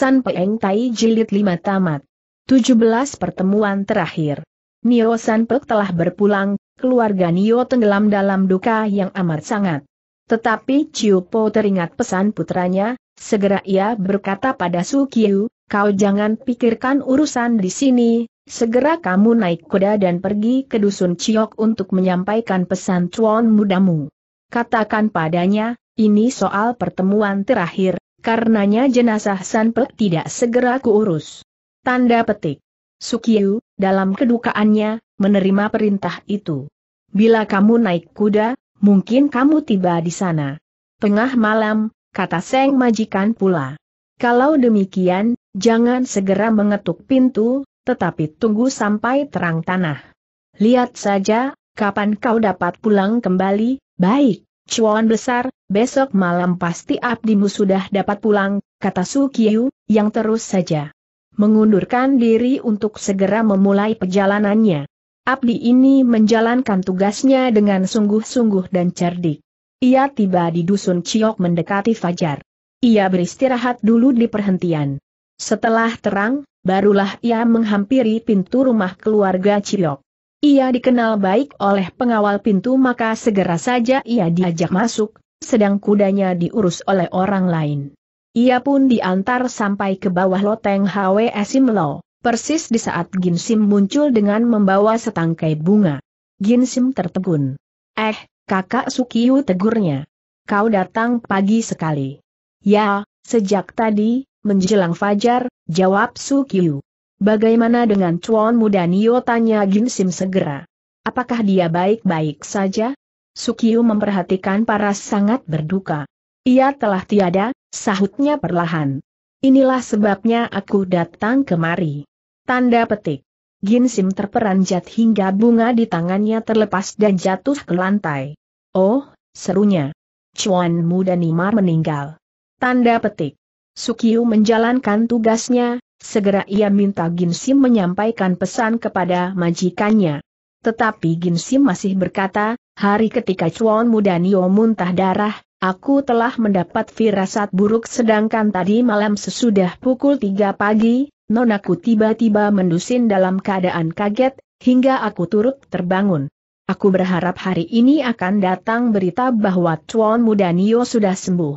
San Peng Tai Jilid 5 Tamat. 17 Pertemuan Terakhir Nio San Pek telah berpulang, keluarga Nio tenggelam dalam duka yang amat sangat. Tetapi Chiu Po teringat pesan putranya, segera ia berkata pada Su Kiu, kau jangan pikirkan urusan di sini, segera kamu naik kuda dan pergi ke dusun Ciok untuk menyampaikan pesan tuan mudamu. Katakan padanya, ini soal pertemuan terakhir, Karenanya jenazah Sanpet tidak segera kuurus. Tanda petik. Sukiyu, dalam kedukaannya, menerima perintah itu. Bila kamu naik kuda, mungkin kamu tiba di sana. Tengah malam, kata Seng Majikan pula. Kalau demikian, jangan segera mengetuk pintu, tetapi tunggu sampai terang tanah. Lihat saja, kapan kau dapat pulang kembali, baik. Cuan besar, besok malam pasti abdimu sudah dapat pulang, kata Su Kiyu, yang terus saja mengundurkan diri untuk segera memulai perjalanannya. Abdi ini menjalankan tugasnya dengan sungguh-sungguh dan cerdik. Ia tiba di dusun Ciok mendekati Fajar. Ia beristirahat dulu di perhentian. Setelah terang, barulah ia menghampiri pintu rumah keluarga Ciok. Ia dikenal baik oleh pengawal pintu maka segera saja ia diajak masuk, sedang kudanya diurus oleh orang lain. Ia pun diantar sampai ke bawah loteng HWS Simlo, persis di saat Ginsim muncul dengan membawa setangkai bunga. Ginsim tertegun. Eh, kakak Sukiu tegurnya. Kau datang pagi sekali. Ya, sejak tadi, menjelang fajar, jawab Sukiu. Bagaimana dengan Chuan Nio Tanya Ginsim segera. Apakah dia baik-baik saja? Sukiu memperhatikan paras sangat berduka. Ia telah tiada, sahutnya perlahan. Inilah sebabnya aku datang kemari. Tanda petik. Ginsim terperanjat hingga bunga di tangannya terlepas dan jatuh ke lantai. Oh, serunya. Chuan Nimar meninggal. Tanda petik. Sukiu menjalankan tugasnya, Segera ia minta Ginsim menyampaikan pesan kepada majikannya. Tetapi Ginsim masih berkata, hari ketika Chuan Mudanio muntah darah, aku telah mendapat firasat buruk sedangkan tadi malam sesudah pukul 3 pagi, nonaku tiba-tiba mendusin dalam keadaan kaget, hingga aku turut terbangun. Aku berharap hari ini akan datang berita bahwa Chuan Mudanio sudah sembuh.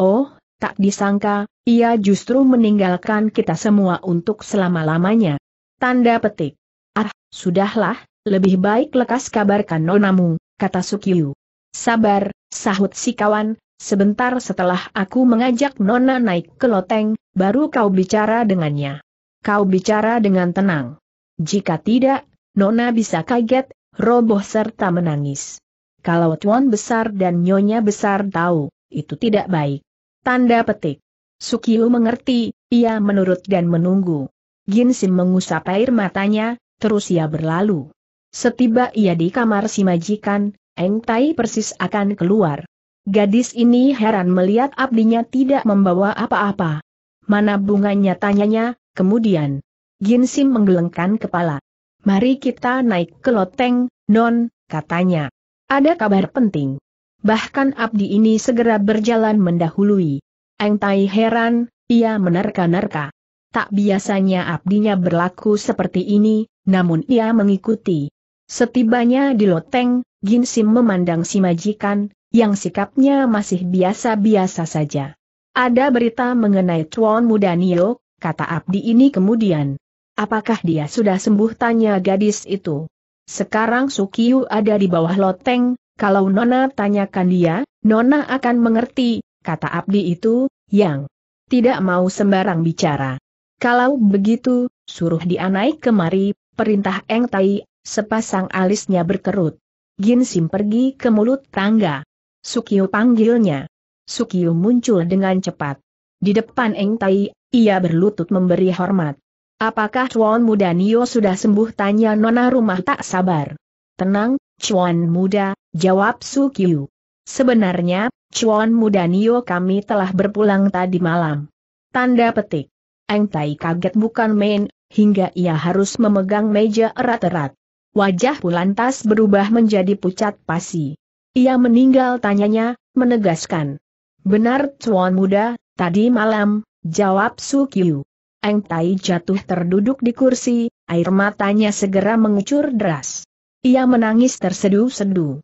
Oh, Tak disangka, ia justru meninggalkan kita semua untuk selama-lamanya. Tanda petik. Ah, sudahlah, lebih baik lekas kabarkan nonamu, kata Sukiyu. Sabar, sahut si kawan, sebentar setelah aku mengajak nona naik ke loteng, baru kau bicara dengannya. Kau bicara dengan tenang. Jika tidak, nona bisa kaget, roboh serta menangis. Kalau tuan besar dan nyonya besar tahu, itu tidak baik. Tanda petik. Sukiu mengerti, ia menurut dan menunggu. Ginsim mengusap air matanya, terus ia berlalu. Setiba ia di kamar si majikan, Eng Tai persis akan keluar. Gadis ini heran melihat abdinya tidak membawa apa-apa. Mana bunganya tanyanya, kemudian. Ginsim menggelengkan kepala. Mari kita naik ke loteng, non, katanya. Ada kabar penting bahkan abdi ini segera berjalan mendahului. Eng Tai heran, ia menerka-nerka. Tak biasanya abdinya berlaku seperti ini, namun ia mengikuti. Setibanya di loteng, Ginsim memandang si majikan, yang sikapnya masih biasa-biasa saja. Ada berita mengenai Tuan Nio, kata abdi ini kemudian. Apakah dia sudah sembuh tanya gadis itu? Sekarang Sukiu ada di bawah loteng, kalau Nona tanyakan dia, Nona akan mengerti, kata Abdi itu, yang tidak mau sembarang bicara. Kalau begitu, suruh dia naik kemari, perintah Eng Tai, sepasang alisnya berkerut. Gin Sim pergi ke mulut tangga. Sukiu panggilnya. Sukiu muncul dengan cepat. Di depan Eng Tai, ia berlutut memberi hormat. Apakah Chuan Muda Nio sudah sembuh? Tanya Nona Rumah tak sabar. Tenang, Chuan Muda, Jawab Su Qiu. Sebenarnya, Chuan Nio kami telah berpulang tadi malam. Tanda petik. Eng Tai kaget bukan main, hingga ia harus memegang meja erat-erat. Wajah Pulantas berubah menjadi pucat pasi. Ia meninggal tanyanya, menegaskan. Benar Chuan Muda, tadi malam, jawab Su Qiu. Eng Tai jatuh terduduk di kursi, air matanya segera mengucur deras. Ia menangis terseduh-seduh.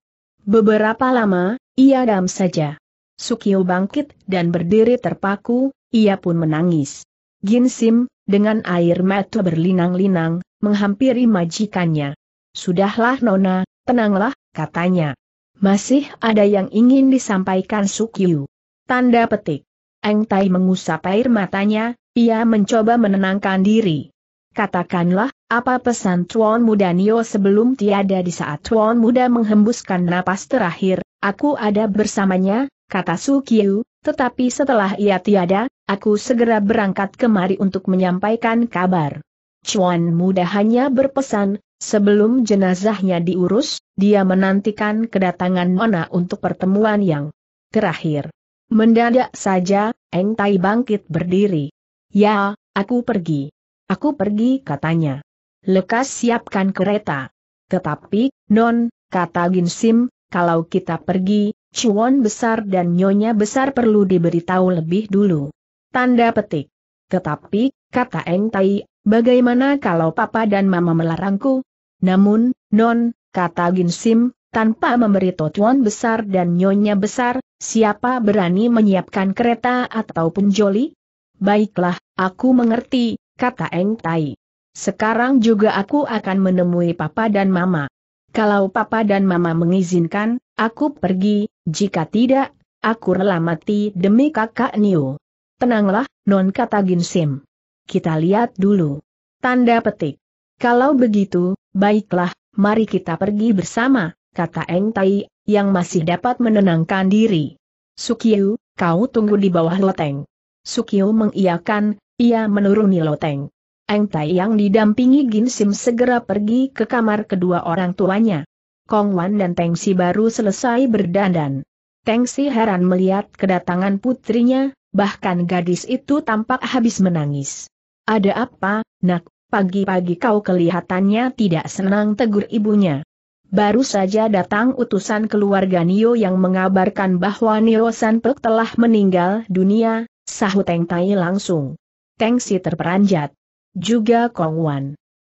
Beberapa lama, ia dam saja. Sukio bangkit dan berdiri terpaku, ia pun menangis. Ginsim, dengan air mata berlinang-linang, menghampiri majikannya. Sudahlah Nona, tenanglah, katanya. Masih ada yang ingin disampaikan Sukyu. Tanda petik. Eng Tai mengusap air matanya, ia mencoba menenangkan diri. Katakanlah, apa pesan Tuan Muda Nio sebelum tiada di saat Tuan Muda menghembuskan napas terakhir, aku ada bersamanya, kata Su Kiu, tetapi setelah ia tiada, aku segera berangkat kemari untuk menyampaikan kabar. Chuan Muda hanya berpesan, sebelum jenazahnya diurus, dia menantikan kedatangan Nona untuk pertemuan yang terakhir. Mendadak saja, Eng Tai bangkit berdiri. Ya, aku pergi. Aku pergi katanya lekas siapkan kereta. Tetapi, Non, kata Ginsim, kalau kita pergi, Cuan besar dan nyonya besar perlu diberitahu lebih dulu. Tanda petik. Tetapi, kata Eng Tai, bagaimana kalau papa dan mama melarangku? Namun, Non, kata Ginsim, tanpa memberi tuan besar dan nyonya besar, siapa berani menyiapkan kereta ataupun joli? Baiklah, aku mengerti, kata Eng Tai. Sekarang juga aku akan menemui papa dan mama. Kalau papa dan mama mengizinkan, aku pergi, jika tidak, aku rela mati demi kakak Nio. Tenanglah, non kata Ginsim. Kita lihat dulu. Tanda petik. Kalau begitu, baiklah, mari kita pergi bersama, kata Eng Tai, yang masih dapat menenangkan diri. Sukiu, kau tunggu di bawah loteng. Sukiu mengiakan, ia menuruni loteng. Eng Tai yang didampingi Gin Sim segera pergi ke kamar kedua orang tuanya. Kong Wan dan Teng Si baru selesai berdandan. Teng Si heran melihat kedatangan putrinya, bahkan gadis itu tampak habis menangis. Ada apa, nak? Pagi-pagi kau kelihatannya tidak senang tegur ibunya. Baru saja datang utusan keluarga Nio yang mengabarkan bahwa Nio Sanpek telah meninggal dunia, sahut Teng Tai langsung. Teng Si terperanjat. Juga Kong Wan.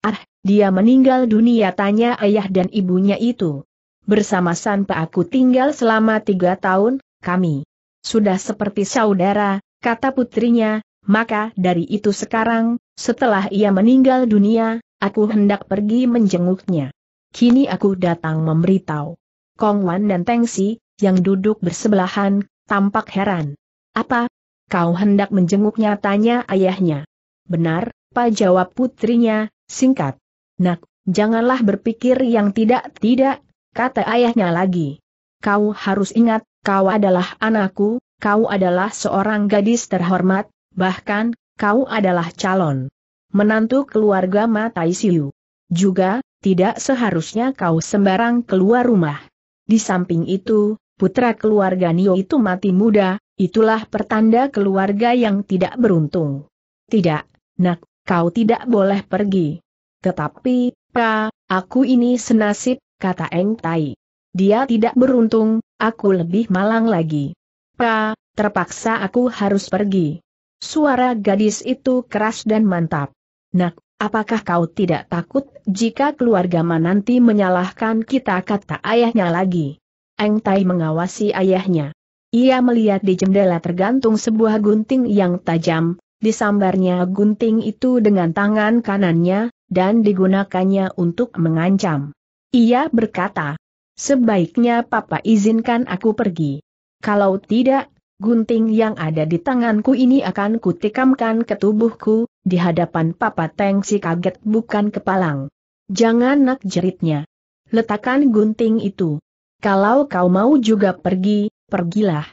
Ah, dia meninggal dunia tanya ayah dan ibunya itu. Bersama Sanpa aku tinggal selama tiga tahun, kami. Sudah seperti saudara, kata putrinya, maka dari itu sekarang, setelah ia meninggal dunia, aku hendak pergi menjenguknya. Kini aku datang memberitahu. Kong Wan dan Teng Si, yang duduk bersebelahan, tampak heran. Apa? Kau hendak menjenguknya tanya ayahnya. Benar, apa jawab putrinya, singkat. Nak, janganlah berpikir yang tidak-tidak, kata ayahnya lagi. Kau harus ingat, kau adalah anakku, kau adalah seorang gadis terhormat, bahkan, kau adalah calon menantu keluarga Matai Siu. Juga, tidak seharusnya kau sembarang keluar rumah. Di samping itu, putra keluarga Nio itu mati muda, itulah pertanda keluarga yang tidak beruntung. Tidak, nak, kau tidak boleh pergi. Tetapi, Pa, aku ini senasib, kata Eng Tai. Dia tidak beruntung, aku lebih malang lagi. Pa, terpaksa aku harus pergi. Suara gadis itu keras dan mantap. Nak, apakah kau tidak takut jika keluarga Ma nanti menyalahkan kita kata ayahnya lagi? Eng Tai mengawasi ayahnya. Ia melihat di jendela tergantung sebuah gunting yang tajam, Disambarnya gunting itu dengan tangan kanannya, dan digunakannya untuk mengancam. Ia berkata, sebaiknya papa izinkan aku pergi. Kalau tidak, gunting yang ada di tanganku ini akan kutikamkan ke tubuhku, di hadapan papa Teng si kaget bukan kepalang. Jangan nak jeritnya. Letakkan gunting itu. Kalau kau mau juga pergi, pergilah.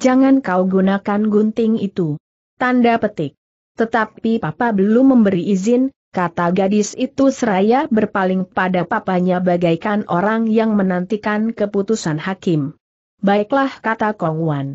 Jangan kau gunakan gunting itu. Tanda petik. Tetapi papa belum memberi izin, kata gadis itu seraya berpaling pada papanya bagaikan orang yang menantikan keputusan hakim. Baiklah kata Kong Wan.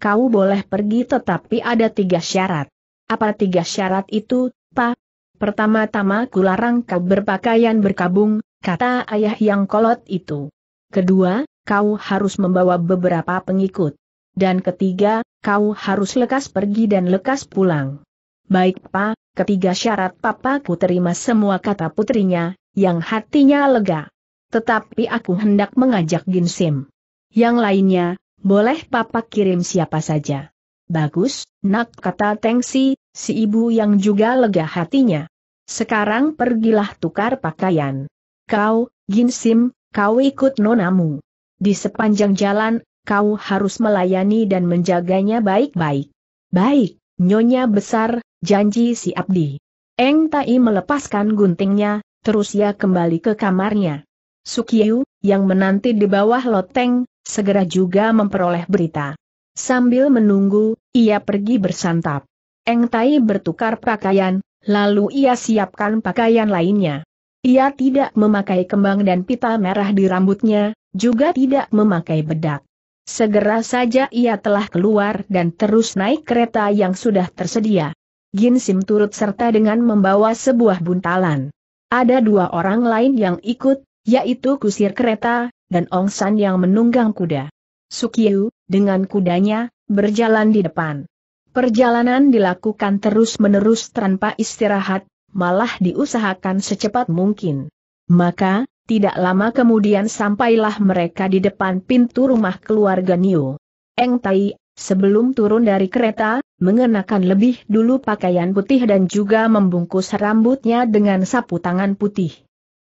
Kau boleh pergi tetapi ada tiga syarat. Apa tiga syarat itu, Pa? Pertama-tama kularang kau berpakaian berkabung, kata ayah yang kolot itu. Kedua, kau harus membawa beberapa pengikut. Dan ketiga, kau harus lekas pergi dan lekas pulang. Baik pa, ketiga syarat papa ku terima semua kata putrinya, yang hatinya lega. Tetapi aku hendak mengajak Ginsim. Yang lainnya, boleh papa kirim siapa saja. Bagus, nak kata Tengsi, si ibu yang juga lega hatinya. Sekarang pergilah tukar pakaian. Kau, Ginsim, kau ikut nonamu. Di sepanjang jalan, kau harus melayani dan menjaganya baik-baik. Baik, nyonya besar, janji si Abdi. Eng Tai melepaskan guntingnya, terus ia kembali ke kamarnya. Sukiyu, yang menanti di bawah loteng, segera juga memperoleh berita. Sambil menunggu, ia pergi bersantap. Eng Tai bertukar pakaian, lalu ia siapkan pakaian lainnya. Ia tidak memakai kembang dan pita merah di rambutnya, juga tidak memakai bedak. Segera saja ia telah keluar dan terus naik kereta yang sudah tersedia. Gin Sim turut serta dengan membawa sebuah buntalan. Ada dua orang lain yang ikut, yaitu kusir kereta, dan Ong San yang menunggang kuda. Sukiu, dengan kudanya, berjalan di depan. Perjalanan dilakukan terus-menerus tanpa istirahat, malah diusahakan secepat mungkin. Maka, tidak lama kemudian sampailah mereka di depan pintu rumah keluarga Niu. Eng Tai, sebelum turun dari kereta, mengenakan lebih dulu pakaian putih dan juga membungkus rambutnya dengan sapu tangan putih.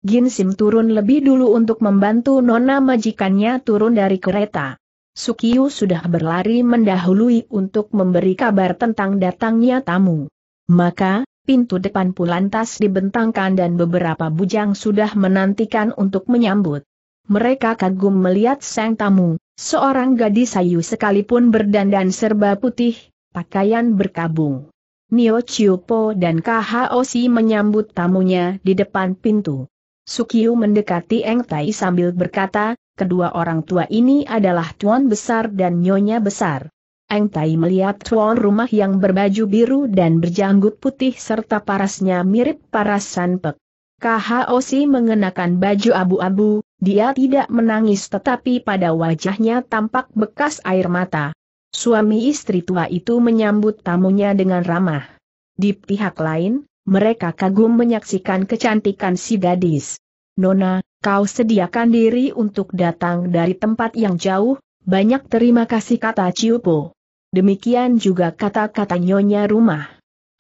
Gin Sim turun lebih dulu untuk membantu nona majikannya turun dari kereta. Sukiyu sudah berlari mendahului untuk memberi kabar tentang datangnya tamu. Maka, pintu depan pun lantas dibentangkan dan beberapa bujang sudah menantikan untuk menyambut. Mereka kagum melihat sang tamu, seorang gadis sayu sekalipun berdandan serba putih, pakaian berkabung. Nio Chiupo dan KHOC menyambut tamunya di depan pintu. Sukiu mendekati Eng Tai sambil berkata, kedua orang tua ini adalah tuan besar dan nyonya besar. Eng Tai melihat tuan rumah yang berbaju biru dan berjanggut putih serta parasnya mirip paras Sanpek. KHOC mengenakan baju abu-abu, dia tidak menangis tetapi pada wajahnya tampak bekas air mata. Suami istri tua itu menyambut tamunya dengan ramah. Di pihak lain, mereka kagum menyaksikan kecantikan si gadis. Nona, kau sediakan diri untuk datang dari tempat yang jauh, banyak terima kasih kata Ciupo. Demikian juga kata-kata nyonya rumah.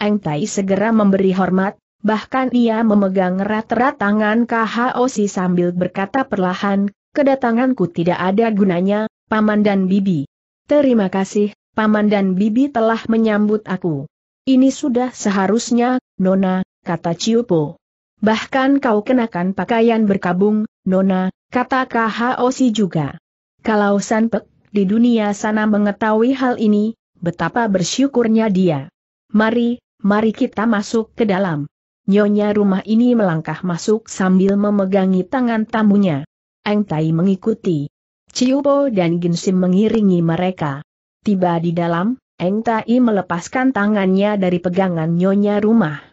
Eng Tai segera memberi hormat, bahkan ia memegang erat-erat tangan KHOC sambil berkata perlahan, kedatanganku tidak ada gunanya, Paman dan Bibi. Terima kasih, Paman dan Bibi telah menyambut aku. Ini sudah seharusnya, Nona, kata Ciupo. Bahkan kau kenakan pakaian berkabung, Nona, kata KHOC juga. Kalau Sanpek di dunia sana mengetahui hal ini, betapa bersyukurnya dia. Mari, mari kita masuk ke dalam. Nyonya rumah ini melangkah masuk sambil memegangi tangan tamunya. Eng Tai mengikuti. Ciupo dan Ginsim mengiringi mereka. Tiba di dalam, Eng Tai melepaskan tangannya dari pegangan nyonya rumah.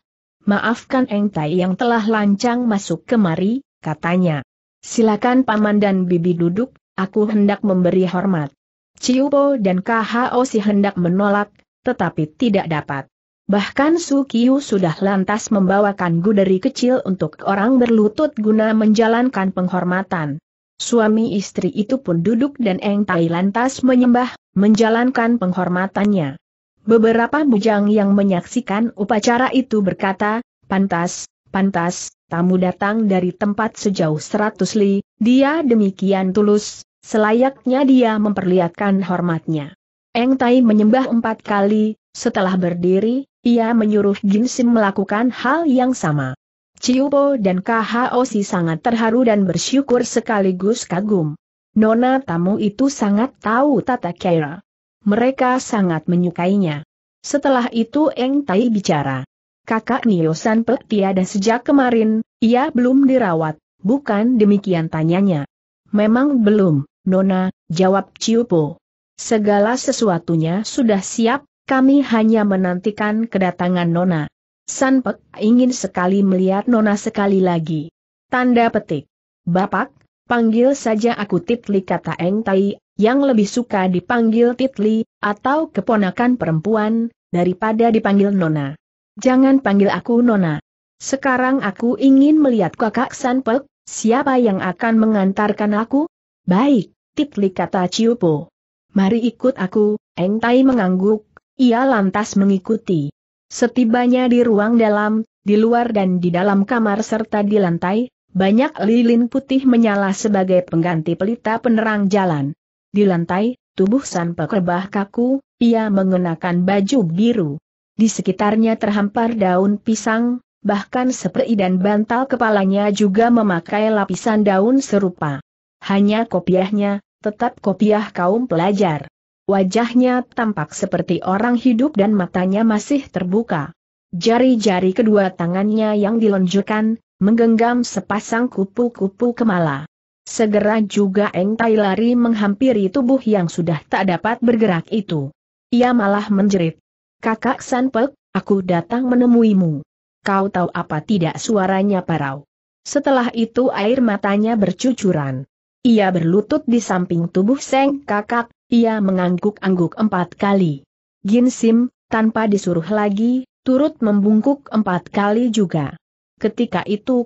Maafkan Eng Tai yang telah lancang masuk kemari, katanya. Silakan paman dan bibi duduk, aku hendak memberi hormat. Ciupo dan KHO si hendak menolak, tetapi tidak dapat. Bahkan Su Sukiu sudah lantas membawakan guderi kecil untuk orang berlutut guna menjalankan penghormatan. Suami istri itu pun duduk dan Eng Tai lantas menyembah, menjalankan penghormatannya. Beberapa bujang yang menyaksikan upacara itu berkata, pantas, pantas, tamu datang dari tempat sejauh seratus li, dia demikian tulus, selayaknya dia memperlihatkan hormatnya. Eng Tai menyembah empat kali, setelah berdiri, ia menyuruh Jin Sim melakukan hal yang sama. Ciupo dan Si sangat terharu dan bersyukur sekaligus kagum. Nona tamu itu sangat tahu tata kira. Mereka sangat menyukainya. Setelah itu Eng Tai bicara. Kakak Niosan Pek tiada sejak kemarin, ia belum dirawat, bukan demikian tanyanya. Memang belum. Nona, jawab Ciupo. Segala sesuatunya sudah siap, kami hanya menantikan kedatangan Nona. Sanpek ingin sekali melihat Nona sekali lagi. Tanda petik. Bapak, panggil saja aku Titli kata Eng Tai, yang lebih suka dipanggil Titli, atau keponakan perempuan, daripada dipanggil Nona. Jangan panggil aku Nona. Sekarang aku ingin melihat kakak Sanpek, siapa yang akan mengantarkan aku? Baik, Titli kata Ciupo. Mari ikut aku, Eng Tai mengangguk, ia lantas mengikuti. Setibanya di ruang dalam, di luar dan di dalam kamar serta di lantai, banyak lilin putih menyala sebagai pengganti pelita penerang jalan. Di lantai, tubuh San Pekerbah kaku, ia mengenakan baju biru. Di sekitarnya terhampar daun pisang, bahkan seperti dan bantal kepalanya juga memakai lapisan daun serupa. Hanya kopiahnya, tetap kopiah kaum pelajar. Wajahnya tampak seperti orang hidup dan matanya masih terbuka. Jari-jari kedua tangannya yang diluncurkan, menggenggam sepasang kupu-kupu kemala. Segera juga Eng Tai lari menghampiri tubuh yang sudah tak dapat bergerak itu. Ia malah menjerit. Kakak Sanpek, aku datang menemuimu. Kau tahu apa tidak suaranya parau. Setelah itu air matanya bercucuran. Ia berlutut di samping tubuh Seng Kakak, ia mengangguk-angguk empat kali. Gin Sim, tanpa disuruh lagi, turut membungkuk empat kali juga. Ketika itu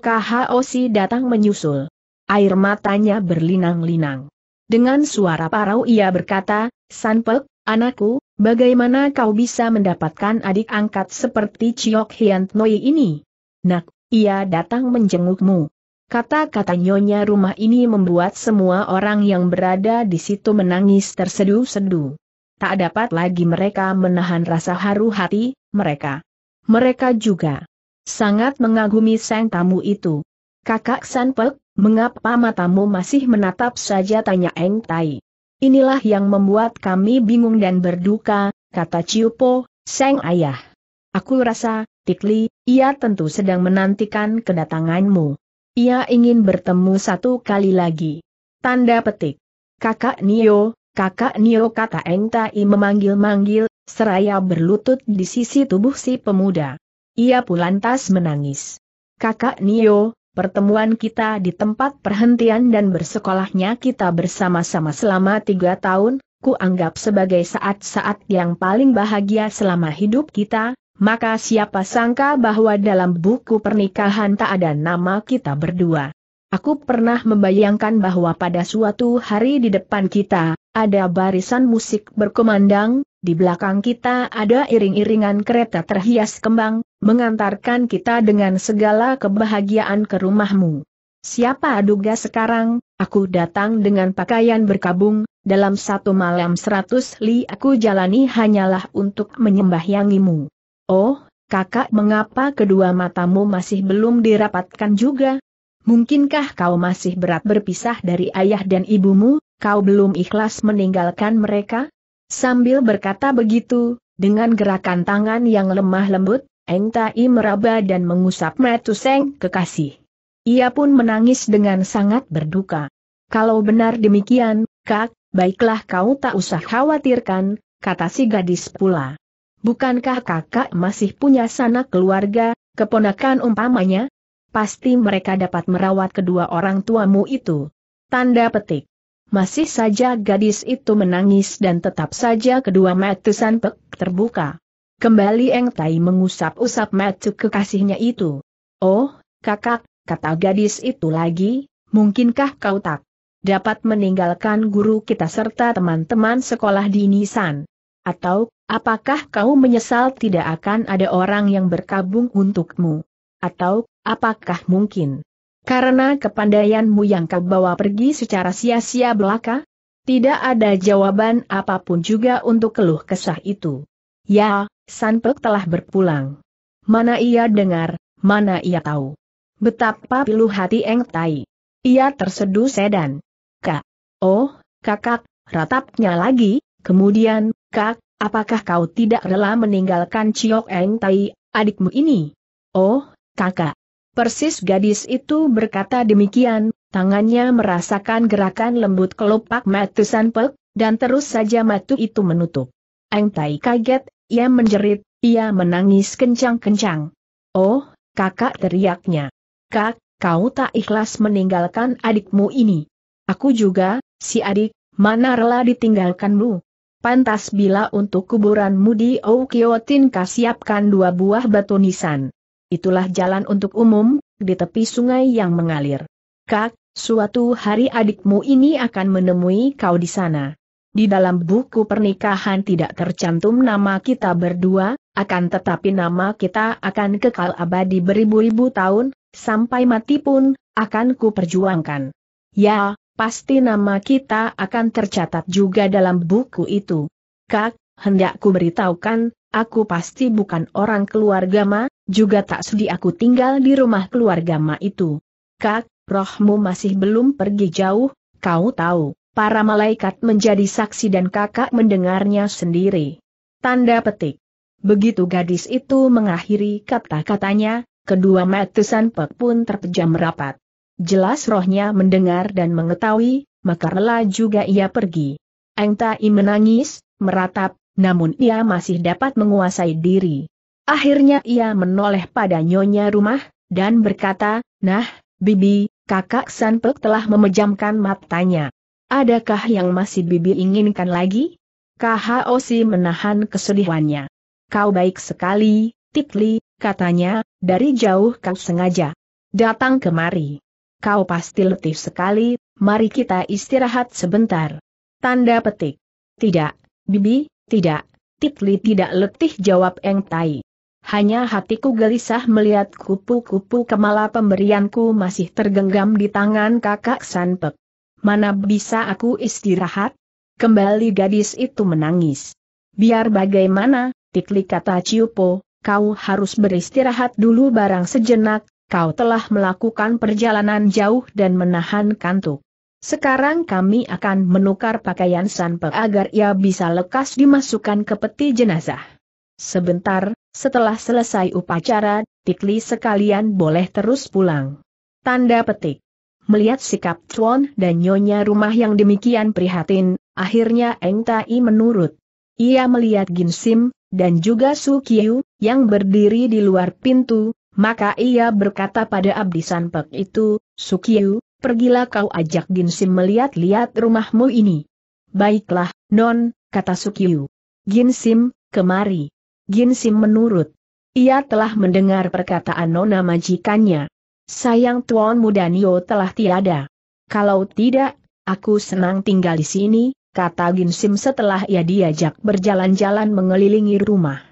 Si datang menyusul. Air matanya berlinang-linang. Dengan suara parau ia berkata, Sanpek, anakku, bagaimana kau bisa mendapatkan adik angkat seperti Chiok Hian Noi ini? Nak, ia datang menjengukmu. Kata-kata nyonya rumah ini membuat semua orang yang berada di situ menangis tersedu-sedu. Tak dapat lagi mereka menahan rasa haru hati, mereka. Mereka juga sangat mengagumi sang tamu itu. Kakak Sanpek, mengapa matamu masih menatap saja tanya Eng Tai. Inilah yang membuat kami bingung dan berduka, kata Ciupo, sang ayah. Aku rasa, Tikli, ia tentu sedang menantikan kedatanganmu. Ia ingin bertemu satu kali lagi. Tanda petik. Kakak Nio, kakak Nio kata Eng Tai memanggil-manggil, seraya berlutut di sisi tubuh si pemuda. Ia pun lantas menangis. Kakak Nio, pertemuan kita di tempat perhentian dan bersekolahnya kita bersama-sama selama tiga tahun, ku anggap sebagai saat-saat yang paling bahagia selama hidup kita, maka siapa sangka bahwa dalam buku pernikahan tak ada nama kita berdua. Aku pernah membayangkan bahwa pada suatu hari di depan kita, ada barisan musik berkumandang, di belakang kita ada iring-iringan kereta terhias kembang, mengantarkan kita dengan segala kebahagiaan ke rumahmu. Siapa aduga sekarang, aku datang dengan pakaian berkabung, dalam satu malam seratus li aku jalani hanyalah untuk menyembahyangimu. Oh, kakak mengapa kedua matamu masih belum dirapatkan juga? Mungkinkah kau masih berat berpisah dari ayah dan ibumu, kau belum ikhlas meninggalkan mereka? Sambil berkata begitu, dengan gerakan tangan yang lemah lembut, Eng Tai meraba dan mengusap Seng kekasih. Ia pun menangis dengan sangat berduka. Kalau benar demikian, kak, baiklah kau tak usah khawatirkan, kata si gadis pula. Bukankah kakak masih punya sanak keluarga, keponakan umpamanya? Pasti mereka dapat merawat kedua orang tuamu itu. Tanda petik. Masih saja gadis itu menangis dan tetap saja kedua mata Sanpek terbuka. Kembali Eng Tai mengusap-usap mata kekasihnya itu. Oh, kakak, kata gadis itu lagi, mungkinkah kau tak dapat meninggalkan guru kita serta teman-teman sekolah di Nisan? Atau, apakah kau menyesal tidak akan ada orang yang berkabung untukmu? Atau, apakah mungkin? Karena kepandaianmu yang kau bawa pergi secara sia-sia belaka? Tidak ada jawaban apapun juga untuk keluh kesah itu. Ya, Sanpek telah berpulang. Mana ia dengar, mana ia tahu. Betapa pilu hati Eng Tai. Ia terseduh sedan. Kak, oh, kakak, ratapnya lagi, kemudian, Kak, apakah kau tidak rela meninggalkan Chiok Eng Tai, adikmu ini? Oh, kakak. Persis gadis itu berkata demikian, tangannya merasakan gerakan lembut kelopak Matu Sanpek, dan terus saja Matu itu menutup. Eng Tai kaget, ia menjerit, ia menangis kencang-kencang. Oh, kakak teriaknya. Kak, kau tak ikhlas meninggalkan adikmu ini. Aku juga, si adik, mana rela ditinggalkanmu pantas bila untuk kuburanmu di Okiotin kasiapkan dua buah batu nisan. Itulah jalan untuk umum, di tepi sungai yang mengalir. Kak, suatu hari adikmu ini akan menemui kau di sana. Di dalam buku pernikahan tidak tercantum nama kita berdua, akan tetapi nama kita akan kekal abadi beribu-ribu tahun, sampai mati pun, akan ku perjuangkan. Ya, pasti nama kita akan tercatat juga dalam buku itu. Kak, Hendakku ku beritahukan, aku pasti bukan orang keluarga Ma, juga tak sudi aku tinggal di rumah keluarga Ma itu. Kak, rohmu masih belum pergi jauh, kau tahu, para malaikat menjadi saksi dan kakak mendengarnya sendiri. Tanda petik. Begitu gadis itu mengakhiri kata-katanya, kedua mata pek pun terpejam rapat. Jelas rohnya mendengar dan mengetahui, maka rela juga ia pergi. Eng Tai menangis, meratap, namun ia masih dapat menguasai diri. Akhirnya ia menoleh pada nyonya rumah, dan berkata, Nah, Bibi, kakak Sanpek telah memejamkan matanya. Adakah yang masih Bibi inginkan lagi? KHOC menahan kesedihannya. Kau baik sekali, Titli, katanya, dari jauh kau sengaja datang kemari kau pasti letih sekali, mari kita istirahat sebentar. Tanda petik. Tidak, Bibi, tidak, Titli tidak letih jawab Eng Tai. Hanya hatiku gelisah melihat kupu-kupu kemala pemberianku masih tergenggam di tangan kakak Sanpek. Mana bisa aku istirahat? Kembali gadis itu menangis. Biar bagaimana, Titli kata Ciupo, kau harus beristirahat dulu barang sejenak, kau telah melakukan perjalanan jauh dan menahan kantuk. Sekarang kami akan menukar pakaian Sanpe agar ia bisa lekas dimasukkan ke peti jenazah. Sebentar, setelah selesai upacara, Tikli sekalian boleh terus pulang. Tanda petik. Melihat sikap Chuan dan nyonya rumah yang demikian prihatin, akhirnya Eng Tai menurut. Ia melihat Ginsim, dan juga Su Kiyu yang berdiri di luar pintu, maka ia berkata pada Abdi Sanpek itu, Sukiyu, pergilah kau ajak Ginsim melihat-lihat rumahmu ini. Baiklah, Non, kata Sukiyu. Ginsim, kemari. Ginsim menurut. Ia telah mendengar perkataan Nona majikannya. Sayang Tuan muda Mudanio telah tiada. Kalau tidak, aku senang tinggal di sini, kata Ginsim setelah ia diajak berjalan-jalan mengelilingi rumah.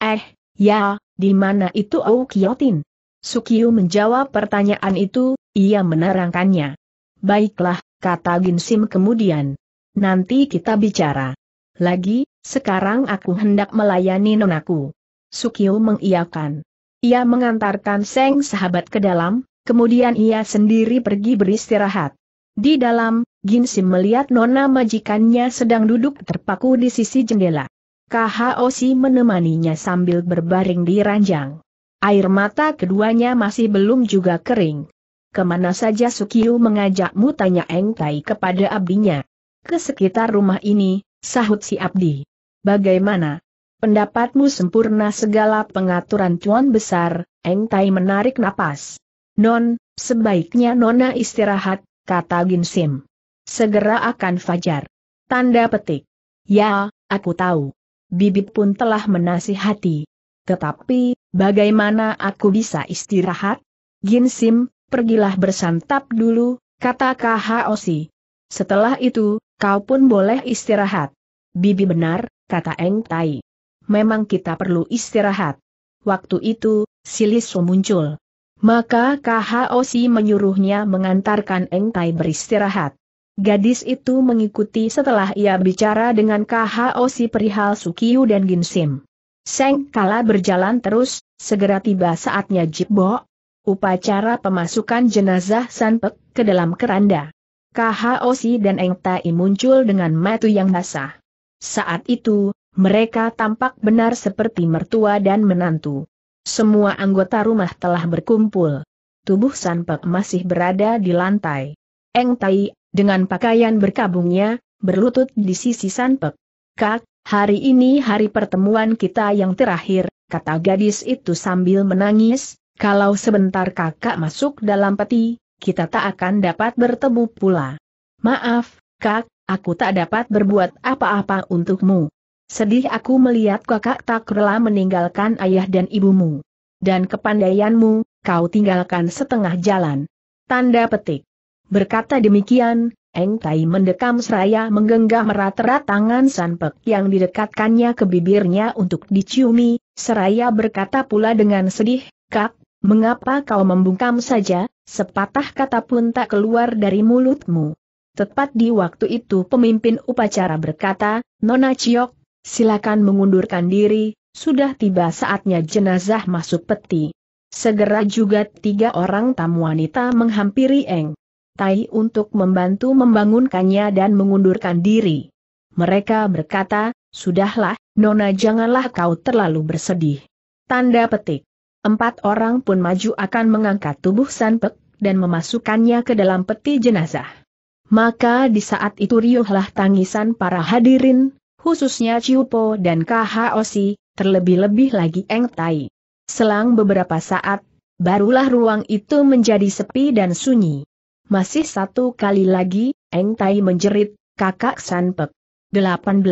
Eh, ya, di mana itu Au Kiotin? Sukiu menjawab pertanyaan itu, ia menerangkannya. Baiklah, kata Ginsim kemudian. Nanti kita bicara. Lagi, sekarang aku hendak melayani nonaku. Sukiu mengiakan. Ia mengantarkan Seng sahabat ke dalam, kemudian ia sendiri pergi beristirahat. Di dalam, Ginsim melihat nona majikannya sedang duduk terpaku di sisi jendela. KHOC menemaninya sambil berbaring di ranjang. Air mata keduanya masih belum juga kering. Kemana saja Sukiu mengajakmu tanya Eng Tai kepada abdinya. Ke sekitar rumah ini, sahut si abdi. Bagaimana? Pendapatmu sempurna segala pengaturan cuan besar, Eng Tai menarik napas. Non, sebaiknya Nona istirahat, kata Ginsim. Segera akan fajar. Tanda petik. Ya, aku tahu bibit pun telah menasihati. Tetapi, bagaimana aku bisa istirahat? Ginsim, pergilah bersantap dulu, kata Kahaosi. Setelah itu, kau pun boleh istirahat. Bibi benar, kata Eng Tai. Memang kita perlu istirahat. Waktu itu, Siliso muncul. Maka Kahaosi menyuruhnya mengantarkan Eng Tai beristirahat. Gadis itu mengikuti setelah ia bicara dengan KHO si perihal Sukiyu dan Ginsim. Seng Kala berjalan terus, segera tiba saatnya Jibbo. Upacara pemasukan jenazah Sanpek ke dalam keranda. KHO si dan Eng Tai muncul dengan mata yang basah. Saat itu, mereka tampak benar seperti mertua dan menantu. Semua anggota rumah telah berkumpul. Tubuh Sanpek masih berada di lantai. Eng Tai dengan pakaian berkabungnya, berlutut di sisi Sanpek. Kak, hari ini hari pertemuan kita yang terakhir, kata gadis itu sambil menangis, kalau sebentar kakak masuk dalam peti, kita tak akan dapat bertemu pula. Maaf, kak, aku tak dapat berbuat apa-apa untukmu. Sedih aku melihat kakak tak rela meninggalkan ayah dan ibumu. Dan kepandaianmu, kau tinggalkan setengah jalan. Tanda petik. Berkata demikian, Eng Tai mendekam seraya menggenggam erat-erat tangan Sanpek yang didekatkannya ke bibirnya untuk diciumi, seraya berkata pula dengan sedih, Kak, mengapa kau membungkam saja, sepatah kata pun tak keluar dari mulutmu. Tepat di waktu itu pemimpin upacara berkata, Nona Ciok, silakan mengundurkan diri, sudah tiba saatnya jenazah masuk peti. Segera juga tiga orang tamu wanita menghampiri Eng. Tai untuk membantu membangunkannya dan mengundurkan diri. Mereka berkata, sudahlah, Nona janganlah kau terlalu bersedih. Tanda petik. Empat orang pun maju akan mengangkat tubuh Sanpek, dan memasukkannya ke dalam peti jenazah. Maka di saat itu riuhlah tangisan para hadirin, khususnya Ciupo dan Kahaosi, terlebih-lebih lagi Eng Tai. Selang beberapa saat, barulah ruang itu menjadi sepi dan sunyi. Masih satu kali lagi, Eng Tai menjerit, kakak Sanpek. 18.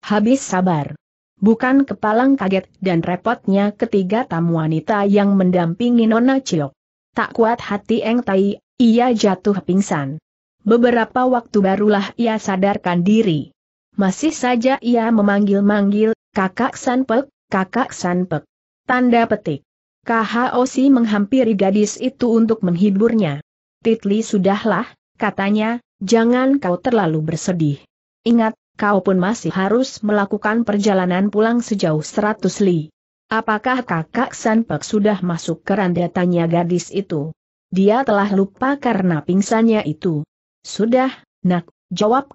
Habis sabar. Bukan kepalang kaget dan repotnya ketiga tamu wanita yang mendampingi Nona Cilok. Tak kuat hati Eng Tai, ia jatuh pingsan. Beberapa waktu barulah ia sadarkan diri. Masih saja ia memanggil-manggil, kakak Sanpek, kakak Sanpek. Tanda petik. KHOC menghampiri gadis itu untuk menghiburnya. Titli sudahlah, katanya, jangan kau terlalu bersedih. Ingat, kau pun masih harus melakukan perjalanan pulang sejauh seratus li. Apakah kakak Sanpek sudah masuk keranda tanya gadis itu? Dia telah lupa karena pingsannya itu. Sudah, nak, jawab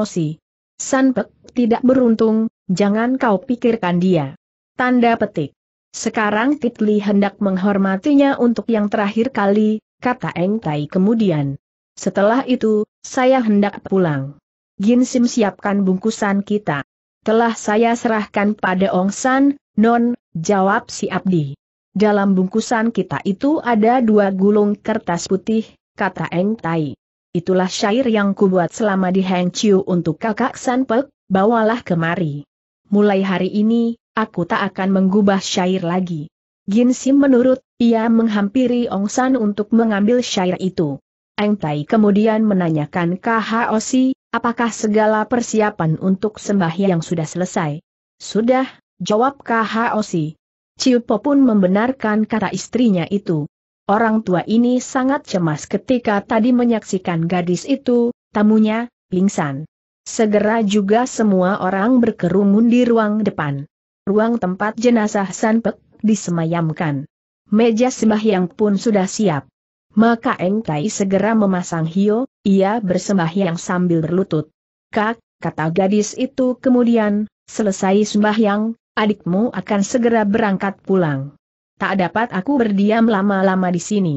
Osi. Sanpek tidak beruntung, jangan kau pikirkan dia. Tanda petik. Sekarang Titli hendak menghormatinya untuk yang terakhir kali, kata Eng Tai kemudian. Setelah itu, saya hendak pulang. Gin Sim siapkan bungkusan kita. Telah saya serahkan pada Ong San, Non, jawab si Abdi. Dalam bungkusan kita itu ada dua gulung kertas putih, kata Eng Tai. Itulah syair yang kubuat selama di Heng Chiu untuk kakak Sanpek, bawalah kemari. Mulai hari ini, aku tak akan mengubah syair lagi. Gin Sim menurut, ia menghampiri Ong San untuk mengambil syair itu. Eng Tai kemudian menanyakan Si, apakah segala persiapan untuk sembahyang sudah selesai? Sudah, jawab Ciu Po pun membenarkan kata istrinya itu. Orang tua ini sangat cemas ketika tadi menyaksikan gadis itu, tamunya, pingsan. Segera juga semua orang berkerumun di ruang depan. Ruang tempat jenazah Sanpek disemayamkan. Meja sembahyang pun sudah siap. Maka Eng Tai segera memasang hio, ia bersembahyang sambil berlutut. Kak, kata gadis itu kemudian, selesai sembahyang, adikmu akan segera berangkat pulang. Tak dapat aku berdiam lama-lama di sini.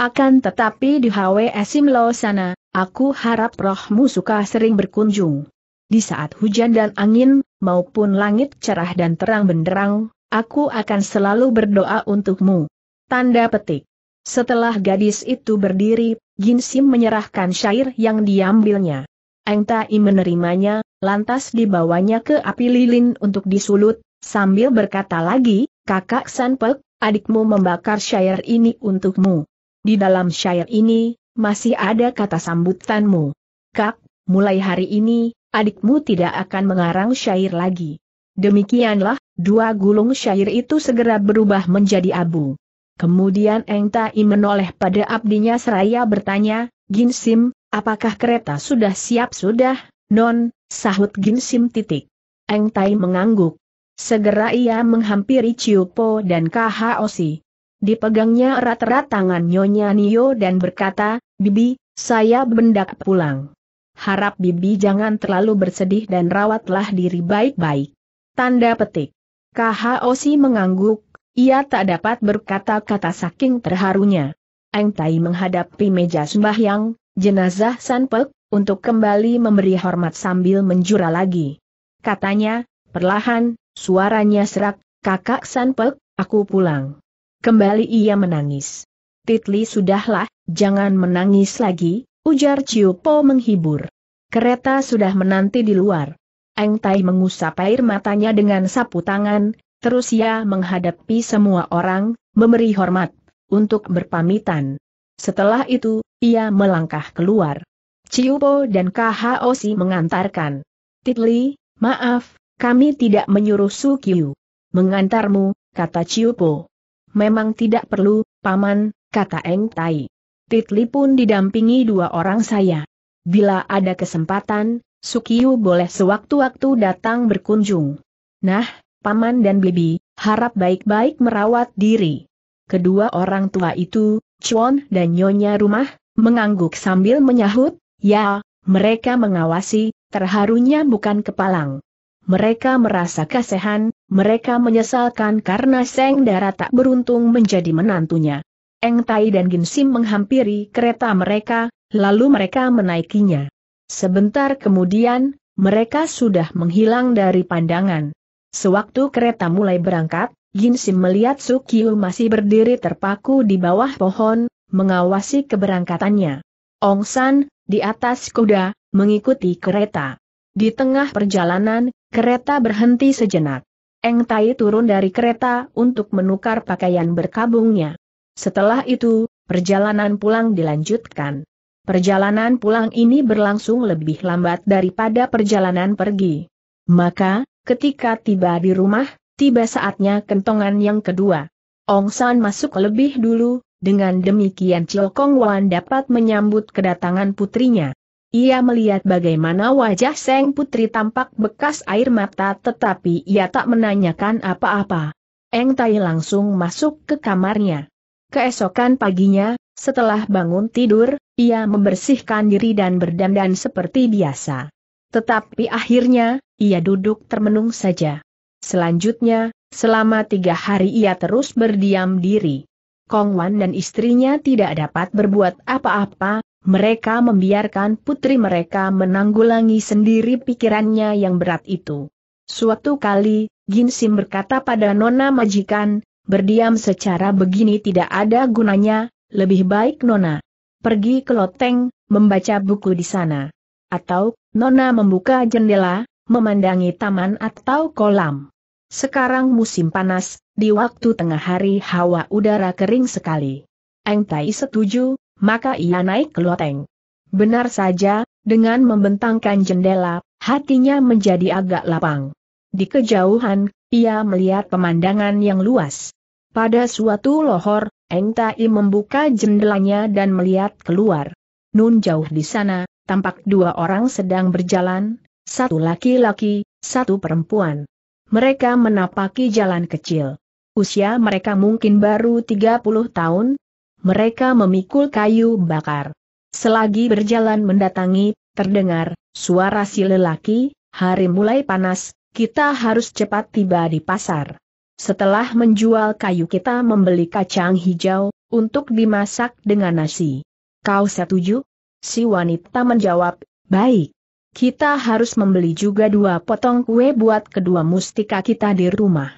Akan tetapi di HWS Simlo sana, aku harap rohmu suka sering berkunjung. Di saat hujan dan angin, maupun langit cerah dan terang benderang, Aku akan selalu berdoa untukmu. Tanda petik. Setelah gadis itu berdiri, Ginsim menyerahkan syair yang diambilnya. Eng Tai menerimanya, lantas dibawanya ke api lilin untuk disulut, sambil berkata lagi, kakak Sanpek, adikmu membakar syair ini untukmu. Di dalam syair ini, masih ada kata sambutanmu. Kak, mulai hari ini, adikmu tidak akan mengarang syair lagi. Demikianlah, dua gulung syair itu segera berubah menjadi abu. Kemudian Eng Tai menoleh pada abdinya seraya bertanya, Ginsim, apakah kereta sudah siap sudah, non, sahut Ginsim titik. Eng Tai mengangguk. Segera ia menghampiri Ciupo dan Kahaosi. Dipegangnya erat-erat tangan Nyonya Nio dan berkata, Bibi, saya bendak pulang. Harap Bibi jangan terlalu bersedih dan rawatlah diri baik-baik. Tanda petik. KHOC mengangguk, ia tak dapat berkata-kata saking terharunya. Eng Tai menghadapi meja sembahyang, jenazah Sanpek, untuk kembali memberi hormat sambil menjura lagi. Katanya, perlahan, suaranya serak, kakak Sanpek, aku pulang. Kembali ia menangis. Titli sudahlah, jangan menangis lagi, ujar Po menghibur. Kereta sudah menanti di luar. Eng Tai mengusap air matanya dengan sapu tangan, terus ia menghadapi semua orang, memberi hormat, untuk berpamitan. Setelah itu, ia melangkah keluar. Ciupo dan KHOC mengantarkan. Titli, maaf, kami tidak menyuruh Sukiu. Mengantarmu, kata Ciupo. Memang tidak perlu, paman, kata Eng Tai. Titli pun didampingi dua orang saya. Bila ada kesempatan, Sukiyu boleh sewaktu-waktu datang berkunjung. Nah, Paman dan Bibi, harap baik-baik merawat diri. Kedua orang tua itu, Chuan dan Nyonya rumah, mengangguk sambil menyahut, ya, mereka mengawasi, terharunya bukan kepalang. Mereka merasa kasihan, mereka menyesalkan karena Seng Dara tak beruntung menjadi menantunya. Eng Tai dan Ginsim menghampiri kereta mereka, lalu mereka menaikinya. Sebentar kemudian, mereka sudah menghilang dari pandangan. Sewaktu kereta mulai berangkat, Sim melihat Sukiu masih berdiri terpaku di bawah pohon, mengawasi keberangkatannya. Ong San, di atas kuda, mengikuti kereta. Di tengah perjalanan, kereta berhenti sejenak. Eng Tai turun dari kereta untuk menukar pakaian berkabungnya. Setelah itu, perjalanan pulang dilanjutkan. Perjalanan pulang ini berlangsung lebih lambat daripada perjalanan pergi. Maka, ketika tiba di rumah, tiba saatnya kentongan yang kedua. Ong San masuk lebih dulu, dengan demikian Chil Kong Wan dapat menyambut kedatangan putrinya. Ia melihat bagaimana wajah Seng Putri tampak bekas air mata tetapi ia tak menanyakan apa-apa. Eng Tai langsung masuk ke kamarnya. Keesokan paginya, setelah bangun tidur, ia membersihkan diri dan berdandan seperti biasa. Tetapi akhirnya, ia duduk termenung saja. Selanjutnya, selama tiga hari ia terus berdiam diri. Kong Wan dan istrinya tidak dapat berbuat apa-apa, mereka membiarkan putri mereka menanggulangi sendiri pikirannya yang berat itu. Suatu kali, Gin berkata pada Nona majikan, berdiam secara begini tidak ada gunanya, lebih baik Nona, pergi ke loteng, membaca buku di sana. Atau, Nona membuka jendela, memandangi taman atau kolam. Sekarang musim panas, di waktu tengah hari hawa udara kering sekali. Eng Tai setuju, maka ia naik ke loteng. Benar saja, dengan membentangkan jendela, hatinya menjadi agak lapang. Di kejauhan, ia melihat pemandangan yang luas. Pada suatu lohor, Eng Tai membuka jendelanya dan melihat keluar. Nun jauh di sana, tampak dua orang sedang berjalan, satu laki-laki, satu perempuan. Mereka menapaki jalan kecil. Usia mereka mungkin baru 30 tahun. Mereka memikul kayu bakar. Selagi berjalan mendatangi, terdengar, suara si lelaki, hari mulai panas, kita harus cepat tiba di pasar. Setelah menjual kayu kita membeli kacang hijau, untuk dimasak dengan nasi. Kau setuju? Si wanita menjawab, baik. Kita harus membeli juga dua potong kue buat kedua mustika kita di rumah.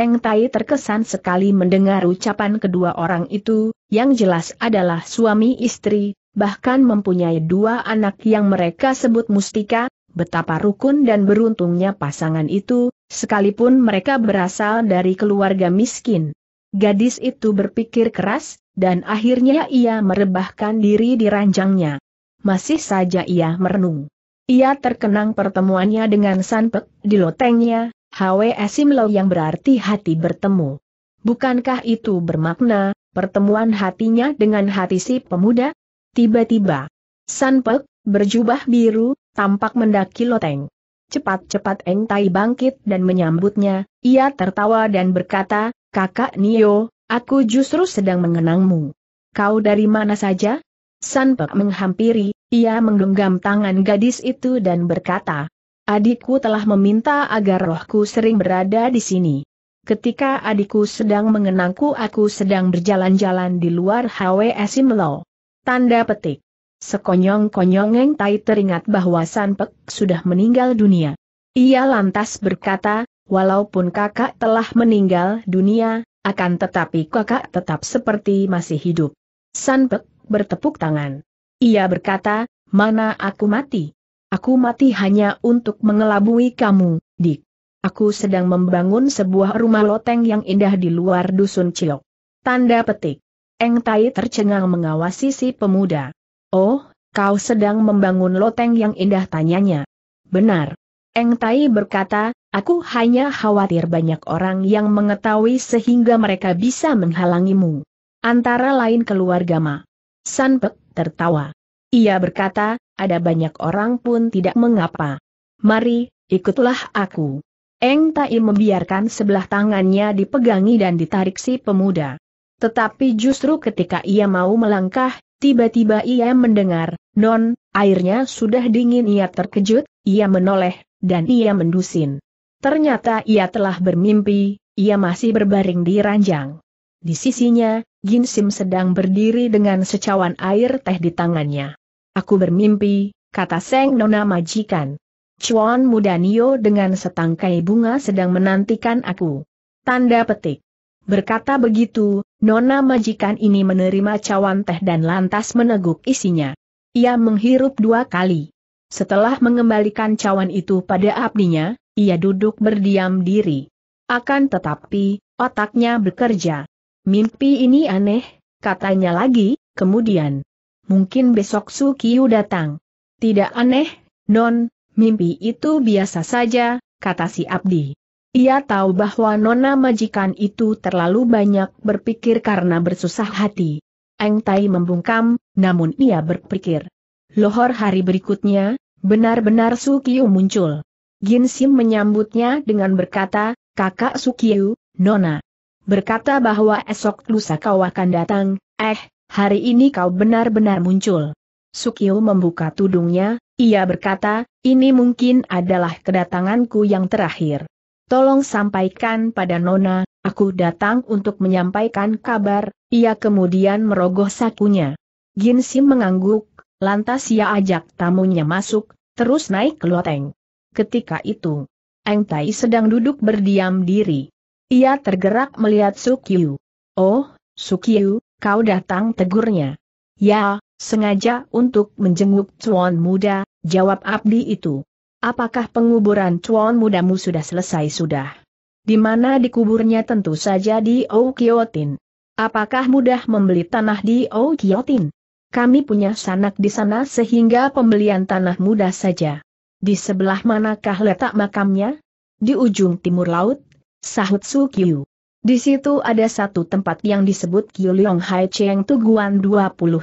Eng Tai terkesan sekali mendengar ucapan kedua orang itu, yang jelas adalah suami istri, bahkan mempunyai dua anak yang mereka sebut mustika, Betapa rukun dan beruntungnya pasangan itu, sekalipun mereka berasal dari keluarga miskin. Gadis itu berpikir keras, dan akhirnya ia merebahkan diri di ranjangnya. Masih saja ia merenung. Ia terkenang pertemuannya dengan Sanpek di lotengnya, Hwe Simlo yang berarti hati bertemu. Bukankah itu bermakna, pertemuan hatinya dengan hati si pemuda? Tiba-tiba, Sanpek, berjubah biru, tampak mendaki loteng. Cepat-cepat Eng Tai bangkit dan menyambutnya, ia tertawa dan berkata, Kakak Nio, aku justru sedang mengenangmu. Kau dari mana saja? Sanpek menghampiri, ia menggenggam tangan gadis itu dan berkata, Adikku telah meminta agar rohku sering berada di sini. Ketika adikku sedang mengenangku aku sedang berjalan-jalan di luar HWS Imlo. Tanda petik. Sekonyong-konyong Eng Tai teringat bahwa San Pek sudah meninggal dunia. Ia lantas berkata, walaupun kakak telah meninggal dunia, akan tetapi kakak tetap seperti masih hidup. San Pek bertepuk tangan. Ia berkata, mana aku mati? Aku mati hanya untuk mengelabui kamu, Dik. Aku sedang membangun sebuah rumah loteng yang indah di luar dusun Cilok. Tanda petik. Eng Tai tercengang mengawasi si pemuda. Oh, kau sedang membangun loteng yang indah tanyanya. Benar. Eng Tai berkata, aku hanya khawatir banyak orang yang mengetahui sehingga mereka bisa menghalangimu. Antara lain keluarga Ma. San Pek tertawa. Ia berkata, ada banyak orang pun tidak mengapa. Mari, ikutlah aku. Eng Tai membiarkan sebelah tangannya dipegangi dan ditarik si pemuda. Tetapi justru ketika ia mau melangkah, Tiba-tiba ia mendengar, non, airnya sudah dingin ia terkejut, ia menoleh, dan ia mendusin. Ternyata ia telah bermimpi, ia masih berbaring di ranjang. Di sisinya, Ginsim sedang berdiri dengan secawan air teh di tangannya. Aku bermimpi, kata Seng Nona majikan. Chuan Mudanio dengan setangkai bunga sedang menantikan aku. Tanda petik. Berkata begitu, Nona majikan ini menerima cawan teh dan lantas meneguk isinya. Ia menghirup dua kali. Setelah mengembalikan cawan itu pada abdinya, ia duduk berdiam diri. Akan tetapi, otaknya bekerja. Mimpi ini aneh, katanya lagi, kemudian. Mungkin besok Su Sukiu datang. Tidak aneh, Non, mimpi itu biasa saja, kata si Abdi. Ia tahu bahwa nona majikan itu terlalu banyak berpikir karena bersusah hati. Eng Tai membungkam, namun ia berpikir. Lohor hari berikutnya, benar-benar Sukiu muncul. Gin Sim menyambutnya dengan berkata, kakak Sukiu, nona. Berkata bahwa esok lusa kau akan datang, eh, hari ini kau benar-benar muncul. Sukiu membuka tudungnya, ia berkata, ini mungkin adalah kedatanganku yang terakhir. Tolong sampaikan pada Nona, aku datang untuk menyampaikan kabar, ia kemudian merogoh sakunya. Ginsi mengangguk, lantas ia ajak tamunya masuk, terus naik ke loteng. Ketika itu, Eng Tai sedang duduk berdiam diri. Ia tergerak melihat Sukiu. Oh, Sukiu, kau datang tegurnya. Ya, sengaja untuk menjenguk cuan muda, jawab abdi itu. Apakah penguburan cuan mudamu sudah selesai sudah? Di mana dikuburnya tentu saja di Okiotin. Apakah mudah membeli tanah di Okiotin? Kami punya sanak di sana sehingga pembelian tanah mudah saja. Di sebelah manakah letak makamnya? Di ujung timur laut, sahut Su Kiu. Di situ ada satu tempat yang disebut Kiu Leong Hai Cheng Tuguan 29.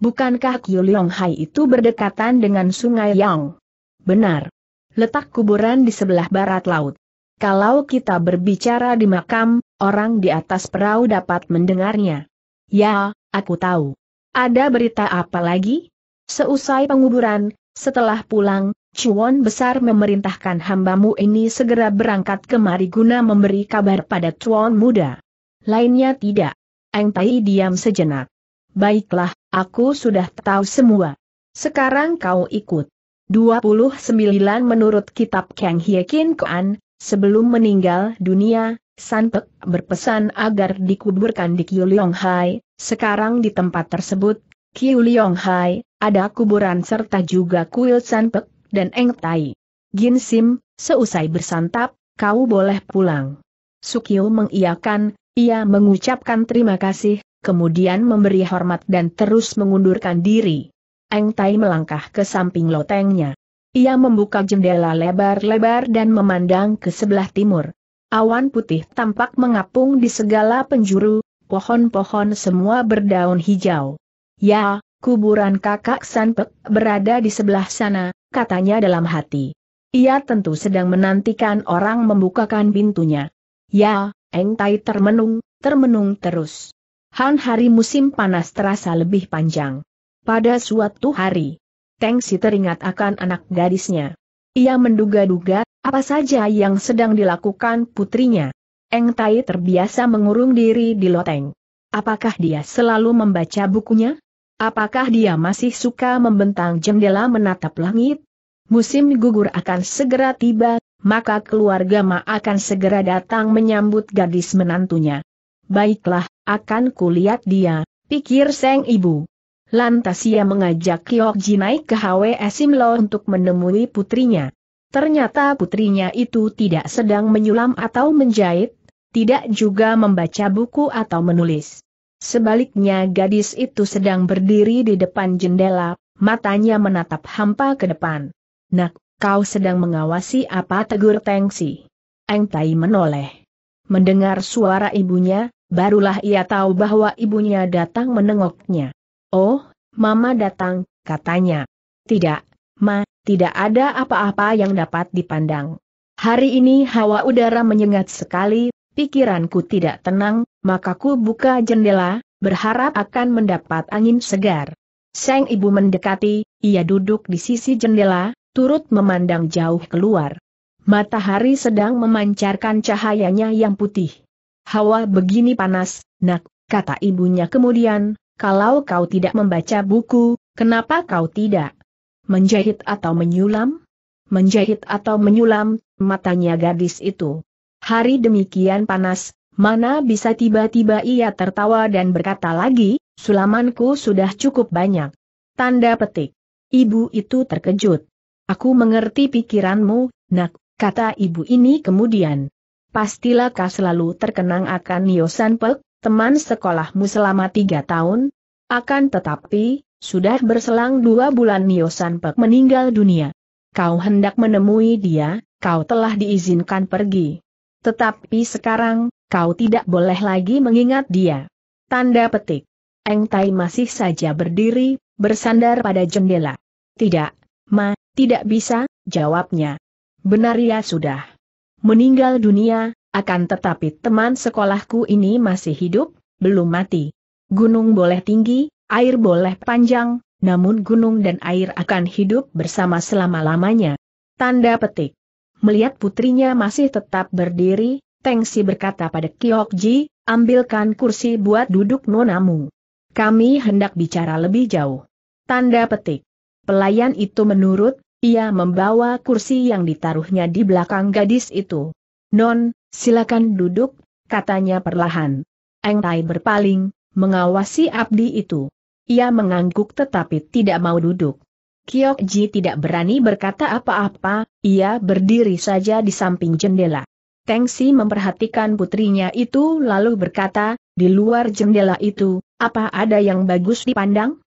Bukankah Kiu Leong Hai itu berdekatan dengan Sungai Yang? Benar. Letak kuburan di sebelah barat laut. Kalau kita berbicara di makam, orang di atas perahu dapat mendengarnya. Ya, aku tahu. Ada berita apa lagi? Seusai penguburan, setelah pulang, Chuan Besar memerintahkan hambamu ini segera berangkat kemari guna memberi kabar pada Chuan Muda. Lainnya tidak. Eng Tai diam sejenak. Baiklah, aku sudah tahu semua. Sekarang kau ikut. 29 menurut kitab Kang Hye Kin Koan, sebelum meninggal dunia, Sanpek berpesan agar dikuburkan di Kiu Leong Hai, sekarang di tempat tersebut, Kiu Leong Hai, ada kuburan serta juga kuil Sanpek dan Eng Tai. Gin Sim, seusai bersantap, kau boleh pulang. Sukyo mengiakan, ia mengucapkan terima kasih, kemudian memberi hormat dan terus mengundurkan diri. Eng Tai melangkah ke samping lotengnya. Ia membuka jendela lebar-lebar dan memandang ke sebelah timur. Awan putih tampak mengapung di segala penjuru, pohon-pohon semua berdaun hijau. Ya, kuburan kakak Sanpek berada di sebelah sana, katanya dalam hati. Ia tentu sedang menantikan orang membukakan pintunya. Ya, Eng Tai termenung, termenung terus. Han hari musim panas terasa lebih panjang. Pada suatu hari, Tengsi teringat akan anak gadisnya. Ia menduga-duga, apa saja yang sedang dilakukan putrinya. Eng Tai terbiasa mengurung diri di loteng. Apakah dia selalu membaca bukunya? Apakah dia masih suka membentang jendela menatap langit? Musim gugur akan segera tiba, maka keluarga Ma akan segera datang menyambut gadis menantunya. Baiklah, akan kulihat dia, pikir Seng Ibu. Lantas ia mengajak Ji naik ke HWS Simlo untuk menemui putrinya. Ternyata putrinya itu tidak sedang menyulam atau menjahit, tidak juga membaca buku atau menulis. Sebaliknya gadis itu sedang berdiri di depan jendela, matanya menatap hampa ke depan. Nak, kau sedang mengawasi apa tegur Tengsi? Eng Tai menoleh. Mendengar suara ibunya, barulah ia tahu bahwa ibunya datang menengoknya. Oh, Mama datang, katanya. Tidak, Ma, tidak ada apa-apa yang dapat dipandang. Hari ini hawa udara menyengat sekali, pikiranku tidak tenang, maka ku buka jendela, berharap akan mendapat angin segar. Sang ibu mendekati, ia duduk di sisi jendela, turut memandang jauh keluar. Matahari sedang memancarkan cahayanya yang putih. Hawa begini panas, nak, kata ibunya kemudian, kalau kau tidak membaca buku, kenapa kau tidak menjahit atau menyulam? Menjahit atau menyulam, matanya gadis itu. Hari demikian panas, mana bisa tiba-tiba ia tertawa dan berkata lagi, sulamanku sudah cukup banyak. Tanda petik. Ibu itu terkejut. Aku mengerti pikiranmu, nak, kata ibu ini kemudian. Pastilah kau selalu terkenang akan Niosan Pek, teman sekolahmu selama tiga tahun, akan tetapi, sudah berselang dua bulan Niosan Sanpek meninggal dunia. Kau hendak menemui dia, kau telah diizinkan pergi. Tetapi sekarang, kau tidak boleh lagi mengingat dia. Tanda petik. Eng Tai masih saja berdiri, bersandar pada jendela. Tidak, ma, tidak bisa, jawabnya. Benar ya sudah. Meninggal dunia, akan tetapi teman sekolahku ini masih hidup, belum mati. Gunung boleh tinggi, air boleh panjang, namun gunung dan air akan hidup bersama selama-lamanya. Tanda petik. Melihat putrinya masih tetap berdiri, Tengsi berkata pada Kyokji, ambilkan kursi buat duduk nonamu. Kami hendak bicara lebih jauh. Tanda petik. Pelayan itu menurut, ia membawa kursi yang ditaruhnya di belakang gadis itu. Non, Silakan duduk, katanya perlahan. Eng Tai berpaling, mengawasi abdi itu. Ia mengangguk tetapi tidak mau duduk. Kiok Ji tidak berani berkata apa-apa, ia berdiri saja di samping jendela. Tengsi memperhatikan putrinya itu lalu berkata, di luar jendela itu, apa ada yang bagus dipandang?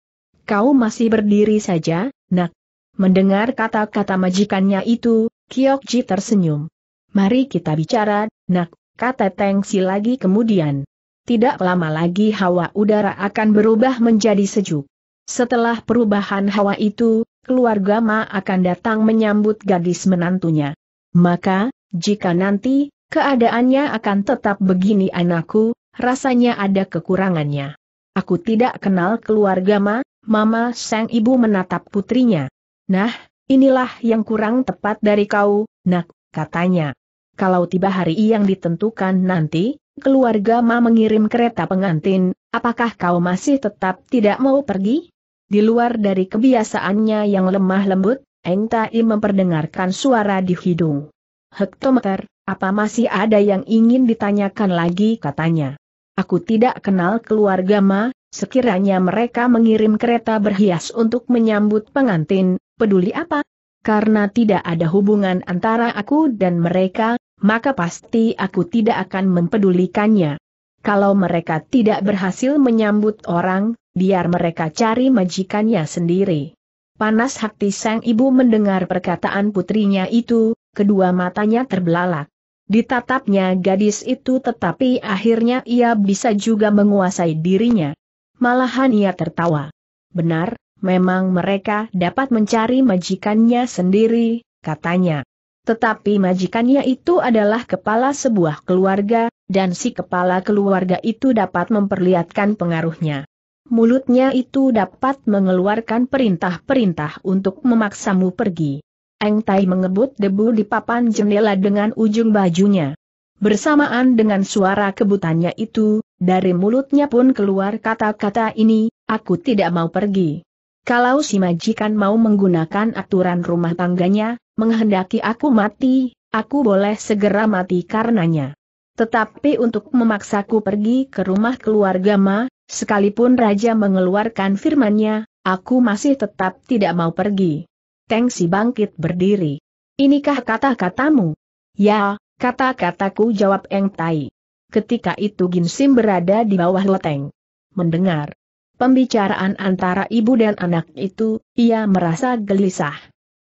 Kau masih berdiri saja, nak. Mendengar kata-kata majikannya itu, Kiok Ji tersenyum. Mari kita bicara, nak, kata Tengsi lagi kemudian. Tidak lama lagi hawa udara akan berubah menjadi sejuk. Setelah perubahan hawa itu, keluarga Ma akan datang menyambut gadis menantunya. Maka, jika nanti, keadaannya akan tetap begini anakku, rasanya ada kekurangannya. Aku tidak kenal keluarga Ma, Mama sang ibu menatap putrinya. Nah, inilah yang kurang tepat dari kau, nak, katanya kalau tiba hari yang ditentukan nanti, keluarga Ma mengirim kereta pengantin, apakah kau masih tetap tidak mau pergi? Di luar dari kebiasaannya yang lemah lembut, Eng Tai memperdengarkan suara di hidung. Hektometer, apa masih ada yang ingin ditanyakan lagi katanya. Aku tidak kenal keluarga Ma, sekiranya mereka mengirim kereta berhias untuk menyambut pengantin, peduli apa? Karena tidak ada hubungan antara aku dan mereka, maka pasti aku tidak akan mempedulikannya. Kalau mereka tidak berhasil menyambut orang, biar mereka cari majikannya sendiri. Panas hati sang ibu mendengar perkataan putrinya itu, kedua matanya terbelalak. Ditatapnya gadis itu tetapi akhirnya ia bisa juga menguasai dirinya. Malahan ia tertawa. Benar, memang mereka dapat mencari majikannya sendiri, katanya. Tetapi majikannya itu adalah kepala sebuah keluarga, dan si kepala keluarga itu dapat memperlihatkan pengaruhnya. Mulutnya itu dapat mengeluarkan perintah-perintah untuk memaksamu pergi. Eng Tai mengebut debu di papan jendela dengan ujung bajunya. Bersamaan dengan suara kebutannya itu, dari mulutnya pun keluar kata-kata ini, aku tidak mau pergi. Kalau si majikan mau menggunakan aturan rumah tangganya, menghendaki aku mati, aku boleh segera mati karenanya. Tetapi untuk memaksaku pergi ke rumah keluarga Ma, sekalipun Raja mengeluarkan firmannya, aku masih tetap tidak mau pergi. Teng Si bangkit berdiri. Inikah kata-katamu? Ya, kata-kataku jawab Eng Tai. Ketika itu Ginsim berada di bawah loteng. Mendengar pembicaraan antara ibu dan anak itu, ia merasa gelisah.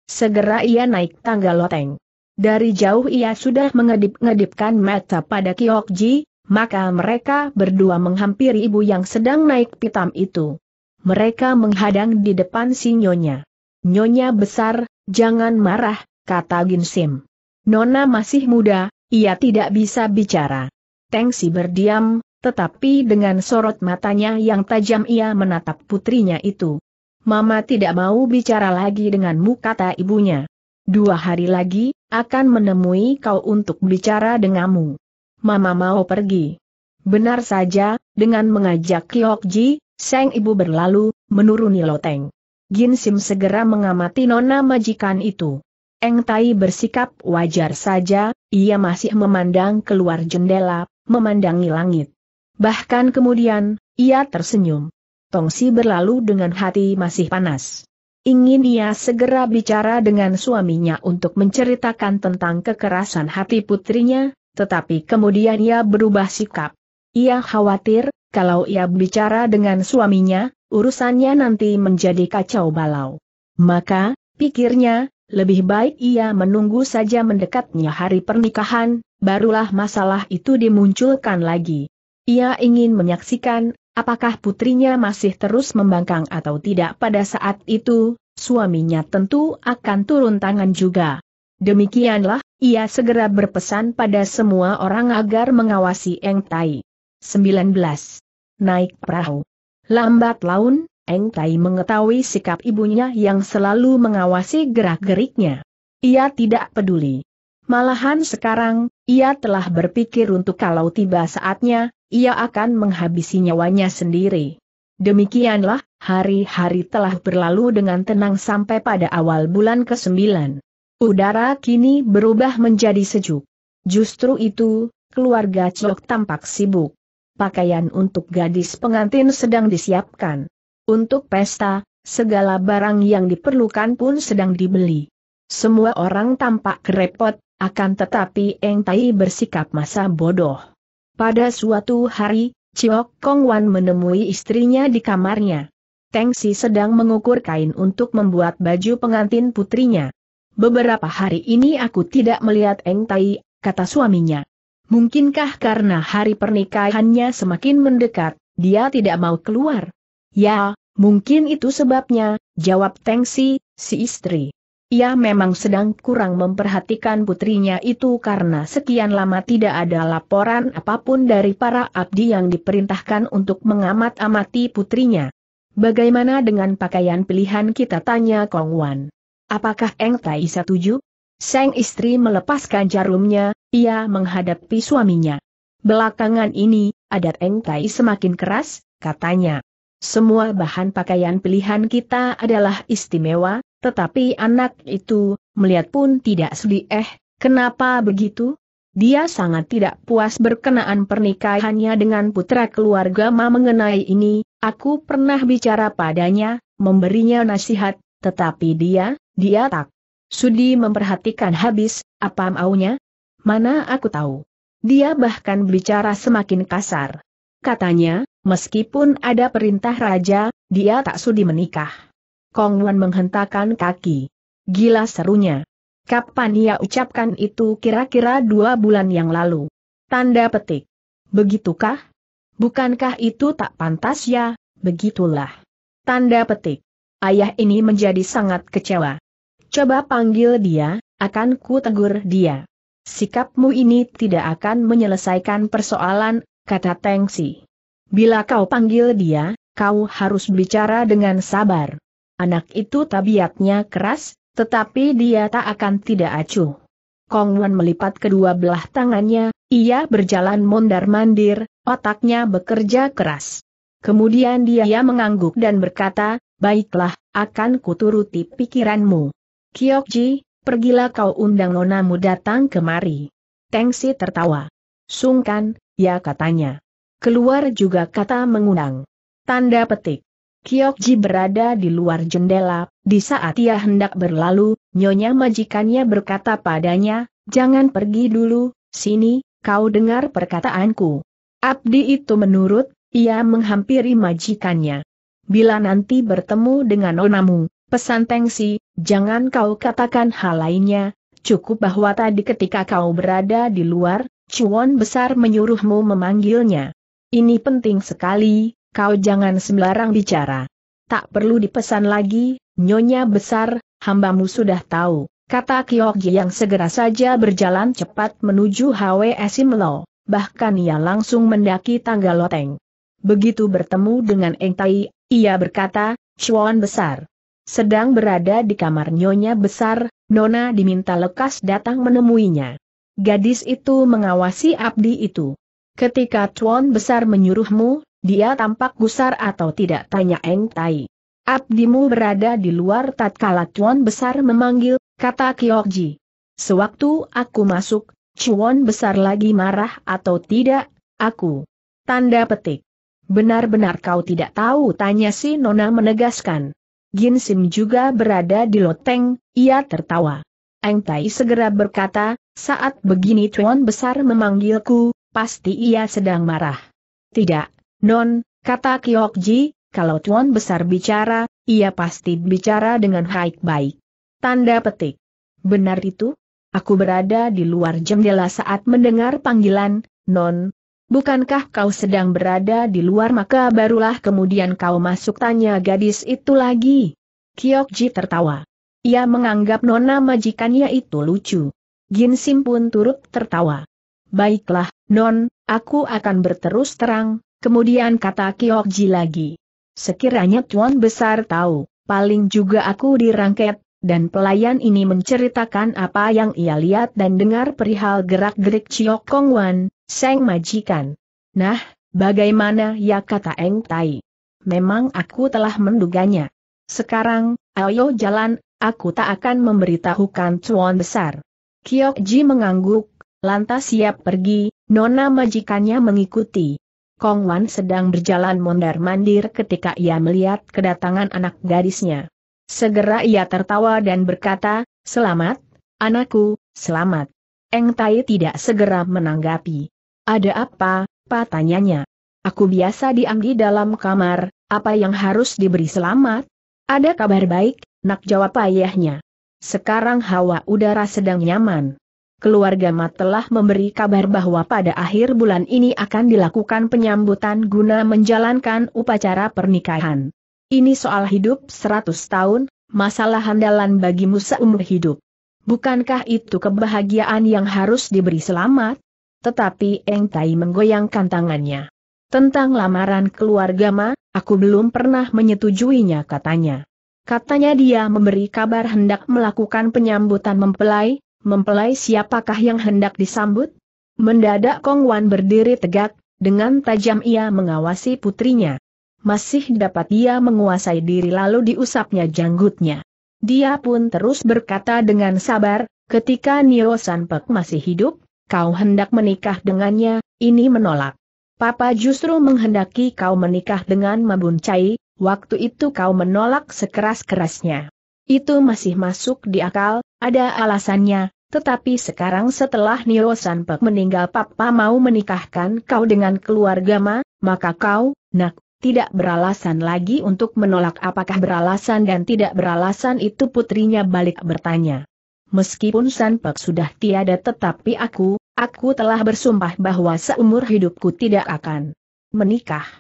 Segera ia naik tangga loteng. Dari jauh ia sudah mengedip-ngedipkan mata pada Kiokji, maka mereka berdua menghampiri ibu yang sedang naik pitam itu. Mereka menghadang di depan si Nyonya. Nyonya besar, jangan marah, kata Ginsim. Nona masih muda, ia tidak bisa bicara. Tengsi berdiam, tetapi dengan sorot matanya yang tajam ia menatap putrinya itu. Mama tidak mau bicara lagi denganmu kata ibunya. Dua hari lagi, akan menemui kau untuk bicara denganmu. Mama mau pergi. Benar saja, dengan mengajak Kyokji, sang ibu berlalu, menuruni loteng. Jin Sim segera mengamati nona majikan itu. Eng Tai bersikap wajar saja, ia masih memandang keluar jendela, memandangi langit. Bahkan kemudian, ia tersenyum. Tongsi berlalu dengan hati masih panas. Ingin ia segera bicara dengan suaminya untuk menceritakan tentang kekerasan hati putrinya, tetapi kemudian ia berubah sikap. Ia khawatir, kalau ia bicara dengan suaminya, urusannya nanti menjadi kacau balau. Maka, pikirnya, lebih baik ia menunggu saja mendekatnya hari pernikahan, barulah masalah itu dimunculkan lagi. Ia ingin menyaksikan Apakah putrinya masih terus membangkang atau tidak pada saat itu, suaminya tentu akan turun tangan juga. Demikianlah, ia segera berpesan pada semua orang agar mengawasi Eng Tai. 19. Naik perahu. Lambat laun, Eng Tai mengetahui sikap ibunya yang selalu mengawasi gerak-geriknya. Ia tidak peduli. Malahan sekarang, ia telah berpikir untuk kalau tiba saatnya, ia akan menghabisi nyawanya sendiri. Demikianlah, hari-hari telah berlalu dengan tenang sampai pada awal bulan ke-9. Udara kini berubah menjadi sejuk. Justru itu, keluarga Cok tampak sibuk. Pakaian untuk gadis pengantin sedang disiapkan. Untuk pesta, segala barang yang diperlukan pun sedang dibeli. Semua orang tampak kerepot, akan tetapi Eng Tai bersikap masa bodoh. Pada suatu hari, Chiok Kong Wan menemui istrinya di kamarnya. Teng Si sedang mengukur kain untuk membuat baju pengantin putrinya. Beberapa hari ini aku tidak melihat Eng Tai, kata suaminya. Mungkinkah karena hari pernikahannya semakin mendekat, dia tidak mau keluar? Ya, mungkin itu sebabnya, jawab Tengsi, si istri. Ia memang sedang kurang memperhatikan putrinya itu karena sekian lama tidak ada laporan apapun dari para abdi yang diperintahkan untuk mengamat-amati putrinya. Bagaimana dengan pakaian pilihan kita tanya Kong Wan. Apakah Eng Tai setuju? Sang istri melepaskan jarumnya, ia menghadapi suaminya. Belakangan ini, adat Eng Tai semakin keras, katanya. Semua bahan pakaian pilihan kita adalah istimewa, tetapi anak itu, melihat pun tidak sedih eh, kenapa begitu? Dia sangat tidak puas berkenaan pernikahannya dengan putra keluarga Ma mengenai ini, aku pernah bicara padanya, memberinya nasihat, tetapi dia, dia tak. Sudi memperhatikan habis, apa maunya? Mana aku tahu. Dia bahkan bicara semakin kasar. Katanya, meskipun ada perintah raja, dia tak sudi menikah. Kong Wan menghentakkan kaki. Gila serunya. Kapan ia ucapkan itu kira-kira dua bulan yang lalu? Tanda petik. Begitukah? Bukankah itu tak pantas ya? Begitulah. Tanda petik. Ayah ini menjadi sangat kecewa. Coba panggil dia, akan ku tegur dia. Sikapmu ini tidak akan menyelesaikan persoalan, kata Tengsi. Bila kau panggil dia, kau harus bicara dengan sabar. Anak itu tabiatnya keras, tetapi dia tak akan tidak acuh. Kong Wan melipat kedua belah tangannya, ia berjalan mondar-mandir, otaknya bekerja keras. Kemudian dia mengangguk dan berkata, baiklah, akan kuturuti pikiranmu. Ji, pergilah kau undang nonamu datang kemari. Tengsi tertawa. Sungkan, ya katanya. Keluar juga kata mengundang. Tanda petik. Kiokji berada di luar jendela, di saat ia hendak berlalu, nyonya majikannya berkata padanya, jangan pergi dulu, sini, kau dengar perkataanku. Abdi itu menurut, ia menghampiri majikannya. Bila nanti bertemu dengan onamu, pesan Tengsi, jangan kau katakan hal lainnya, cukup bahwa tadi ketika kau berada di luar, Cuan besar menyuruhmu memanggilnya. Ini penting sekali, kau jangan sembarang bicara. Tak perlu dipesan lagi, nyonya besar, hambamu sudah tahu, kata Kyogi yang segera saja berjalan cepat menuju Hwe Simlo, bahkan ia langsung mendaki tangga loteng. Begitu bertemu dengan Eng Tai, ia berkata, Chuan besar. Sedang berada di kamar nyonya besar, Nona diminta lekas datang menemuinya. Gadis itu mengawasi abdi itu. Ketika Chuan besar menyuruhmu, dia tampak gusar atau tidak tanya Eng Tai. Abdimu berada di luar tatkala Tuan Besar memanggil, kata Kyokji. Sewaktu aku masuk, Cuan Besar lagi marah atau tidak, aku. Tanda petik. Benar-benar kau tidak tahu tanya si Nona menegaskan. Gin Sim juga berada di loteng, ia tertawa. Eng Tai segera berkata, saat begini Tuan Besar memanggilku, pasti ia sedang marah. Tidak, Non, kata Ji, kalau Tuan Besar bicara, ia pasti bicara dengan baik-baik. Tanda petik. Benar itu? Aku berada di luar jendela saat mendengar panggilan, Non. Bukankah kau sedang berada di luar maka barulah kemudian kau masuk tanya gadis itu lagi? Ji tertawa. Ia menganggap nona majikannya itu lucu. Sim pun turut tertawa. Baiklah, Non, aku akan berterus terang, Kemudian kata Kiokji lagi. Sekiranya Tuan Besar tahu, paling juga aku dirangket, dan pelayan ini menceritakan apa yang ia lihat dan dengar perihal gerak-gerik Chiok Kong Wan, Seng Majikan. Nah, bagaimana ya kata Eng Tai? Memang aku telah menduganya. Sekarang, ayo jalan, aku tak akan memberitahukan Tuan Besar. Kiokji mengangguk, lantas siap pergi, nona majikannya mengikuti. Kong Wan sedang berjalan mondar-mandir ketika ia melihat kedatangan anak gadisnya. Segera ia tertawa dan berkata, Selamat, anakku, selamat. Eng Tai tidak segera menanggapi. Ada apa, Pak tanyanya. Aku biasa diam di dalam kamar, apa yang harus diberi selamat? Ada kabar baik, nak jawab ayahnya. Sekarang hawa udara sedang nyaman keluarga Mat telah memberi kabar bahwa pada akhir bulan ini akan dilakukan penyambutan guna menjalankan upacara pernikahan. Ini soal hidup 100 tahun, masalah handalan Musa umur hidup. Bukankah itu kebahagiaan yang harus diberi selamat? Tetapi Eng Tai menggoyangkan tangannya. Tentang lamaran keluarga Ma, aku belum pernah menyetujuinya katanya. Katanya dia memberi kabar hendak melakukan penyambutan mempelai, mempelai siapakah yang hendak disambut? Mendadak Kong Wan berdiri tegak, dengan tajam ia mengawasi putrinya. Masih dapat ia menguasai diri lalu diusapnya janggutnya. Dia pun terus berkata dengan sabar, ketika Nio Sanpek masih hidup, kau hendak menikah dengannya, ini menolak. Papa justru menghendaki kau menikah dengan Mabun Cai, waktu itu kau menolak sekeras-kerasnya. Itu masih masuk di akal, ada alasannya, tetapi sekarang setelah Nio Sanpek meninggal Papa mau menikahkan kau dengan keluarga Ma, maka kau, nak, tidak beralasan lagi untuk menolak apakah beralasan dan tidak beralasan itu putrinya balik bertanya. Meskipun Sanpek sudah tiada tetapi aku, aku telah bersumpah bahwa seumur hidupku tidak akan menikah.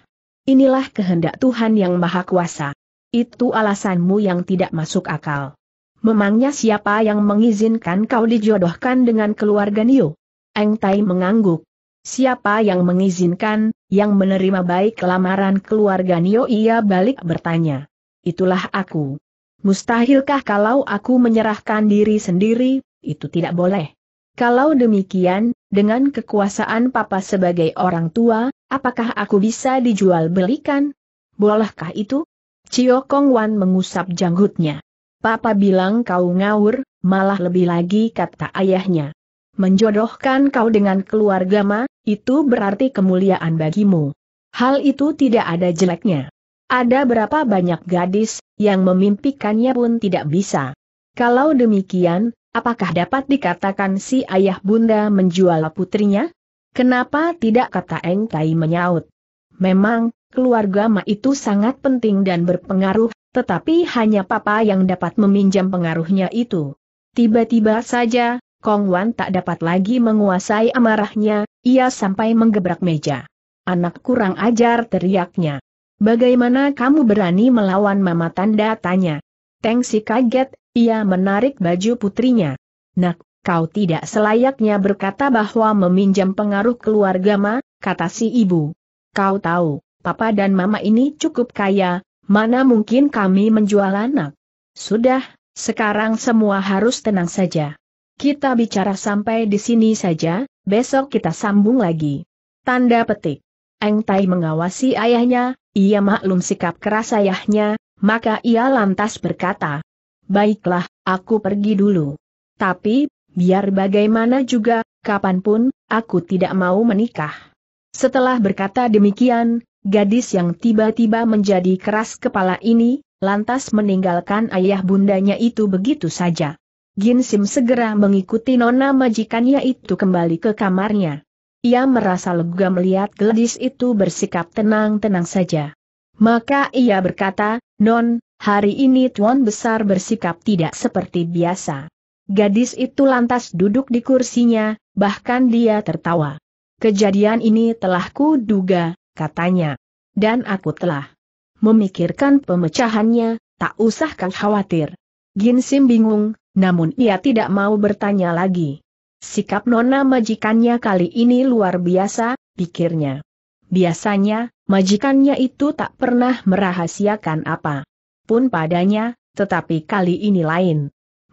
Inilah kehendak Tuhan yang Maha Kuasa. Itu alasanmu yang tidak masuk akal memangnya siapa yang mengizinkan kau dijodohkan dengan keluarga Nio? Eng Tai mengangguk. Siapa yang mengizinkan, yang menerima baik kelamaran keluarga Nio ia balik bertanya. Itulah aku. Mustahilkah kalau aku menyerahkan diri sendiri, itu tidak boleh. Kalau demikian, dengan kekuasaan papa sebagai orang tua, apakah aku bisa dijual belikan? Bolehkah itu? Cio Wan mengusap janggutnya. Papa bilang kau ngawur, malah lebih lagi kata ayahnya. Menjodohkan kau dengan keluarga ma, itu berarti kemuliaan bagimu. Hal itu tidak ada jeleknya. Ada berapa banyak gadis, yang memimpikannya pun tidak bisa. Kalau demikian, apakah dapat dikatakan si ayah bunda menjual putrinya? Kenapa tidak kata Engkai menyaut? Memang, keluarga Ma itu sangat penting dan berpengaruh, tetapi hanya papa yang dapat meminjam pengaruhnya itu. Tiba-tiba saja, Kong Wan tak dapat lagi menguasai amarahnya, ia sampai menggebrak meja. Anak kurang ajar teriaknya. Bagaimana kamu berani melawan mama tanda tanya. Teng si kaget, ia menarik baju putrinya. Nak, kau tidak selayaknya berkata bahwa meminjam pengaruh keluarga ma, kata si ibu. Kau tahu, papa dan mama ini cukup kaya, Mana mungkin kami menjual anak? Sudah, sekarang semua harus tenang saja. Kita bicara sampai di sini saja, besok kita sambung lagi. Tanda petik. Eng Tai mengawasi ayahnya, ia maklum sikap keras ayahnya, maka ia lantas berkata, Baiklah, aku pergi dulu. Tapi, biar bagaimana juga, kapanpun, aku tidak mau menikah. Setelah berkata demikian, Gadis yang tiba-tiba menjadi keras kepala ini, lantas meninggalkan ayah bundanya itu begitu saja. Ginsim segera mengikuti nona majikannya itu kembali ke kamarnya. Ia merasa lega melihat gadis itu bersikap tenang-tenang saja. Maka ia berkata, Non, hari ini Tuan Besar bersikap tidak seperti biasa. Gadis itu lantas duduk di kursinya, bahkan dia tertawa. Kejadian ini telah kuduga, katanya. Dan aku telah memikirkan pemecahannya, tak usah kau khawatir. Ginsim bingung, namun ia tidak mau bertanya lagi. Sikap nona majikannya kali ini luar biasa, pikirnya. Biasanya, majikannya itu tak pernah merahasiakan apa pun padanya, tetapi kali ini lain.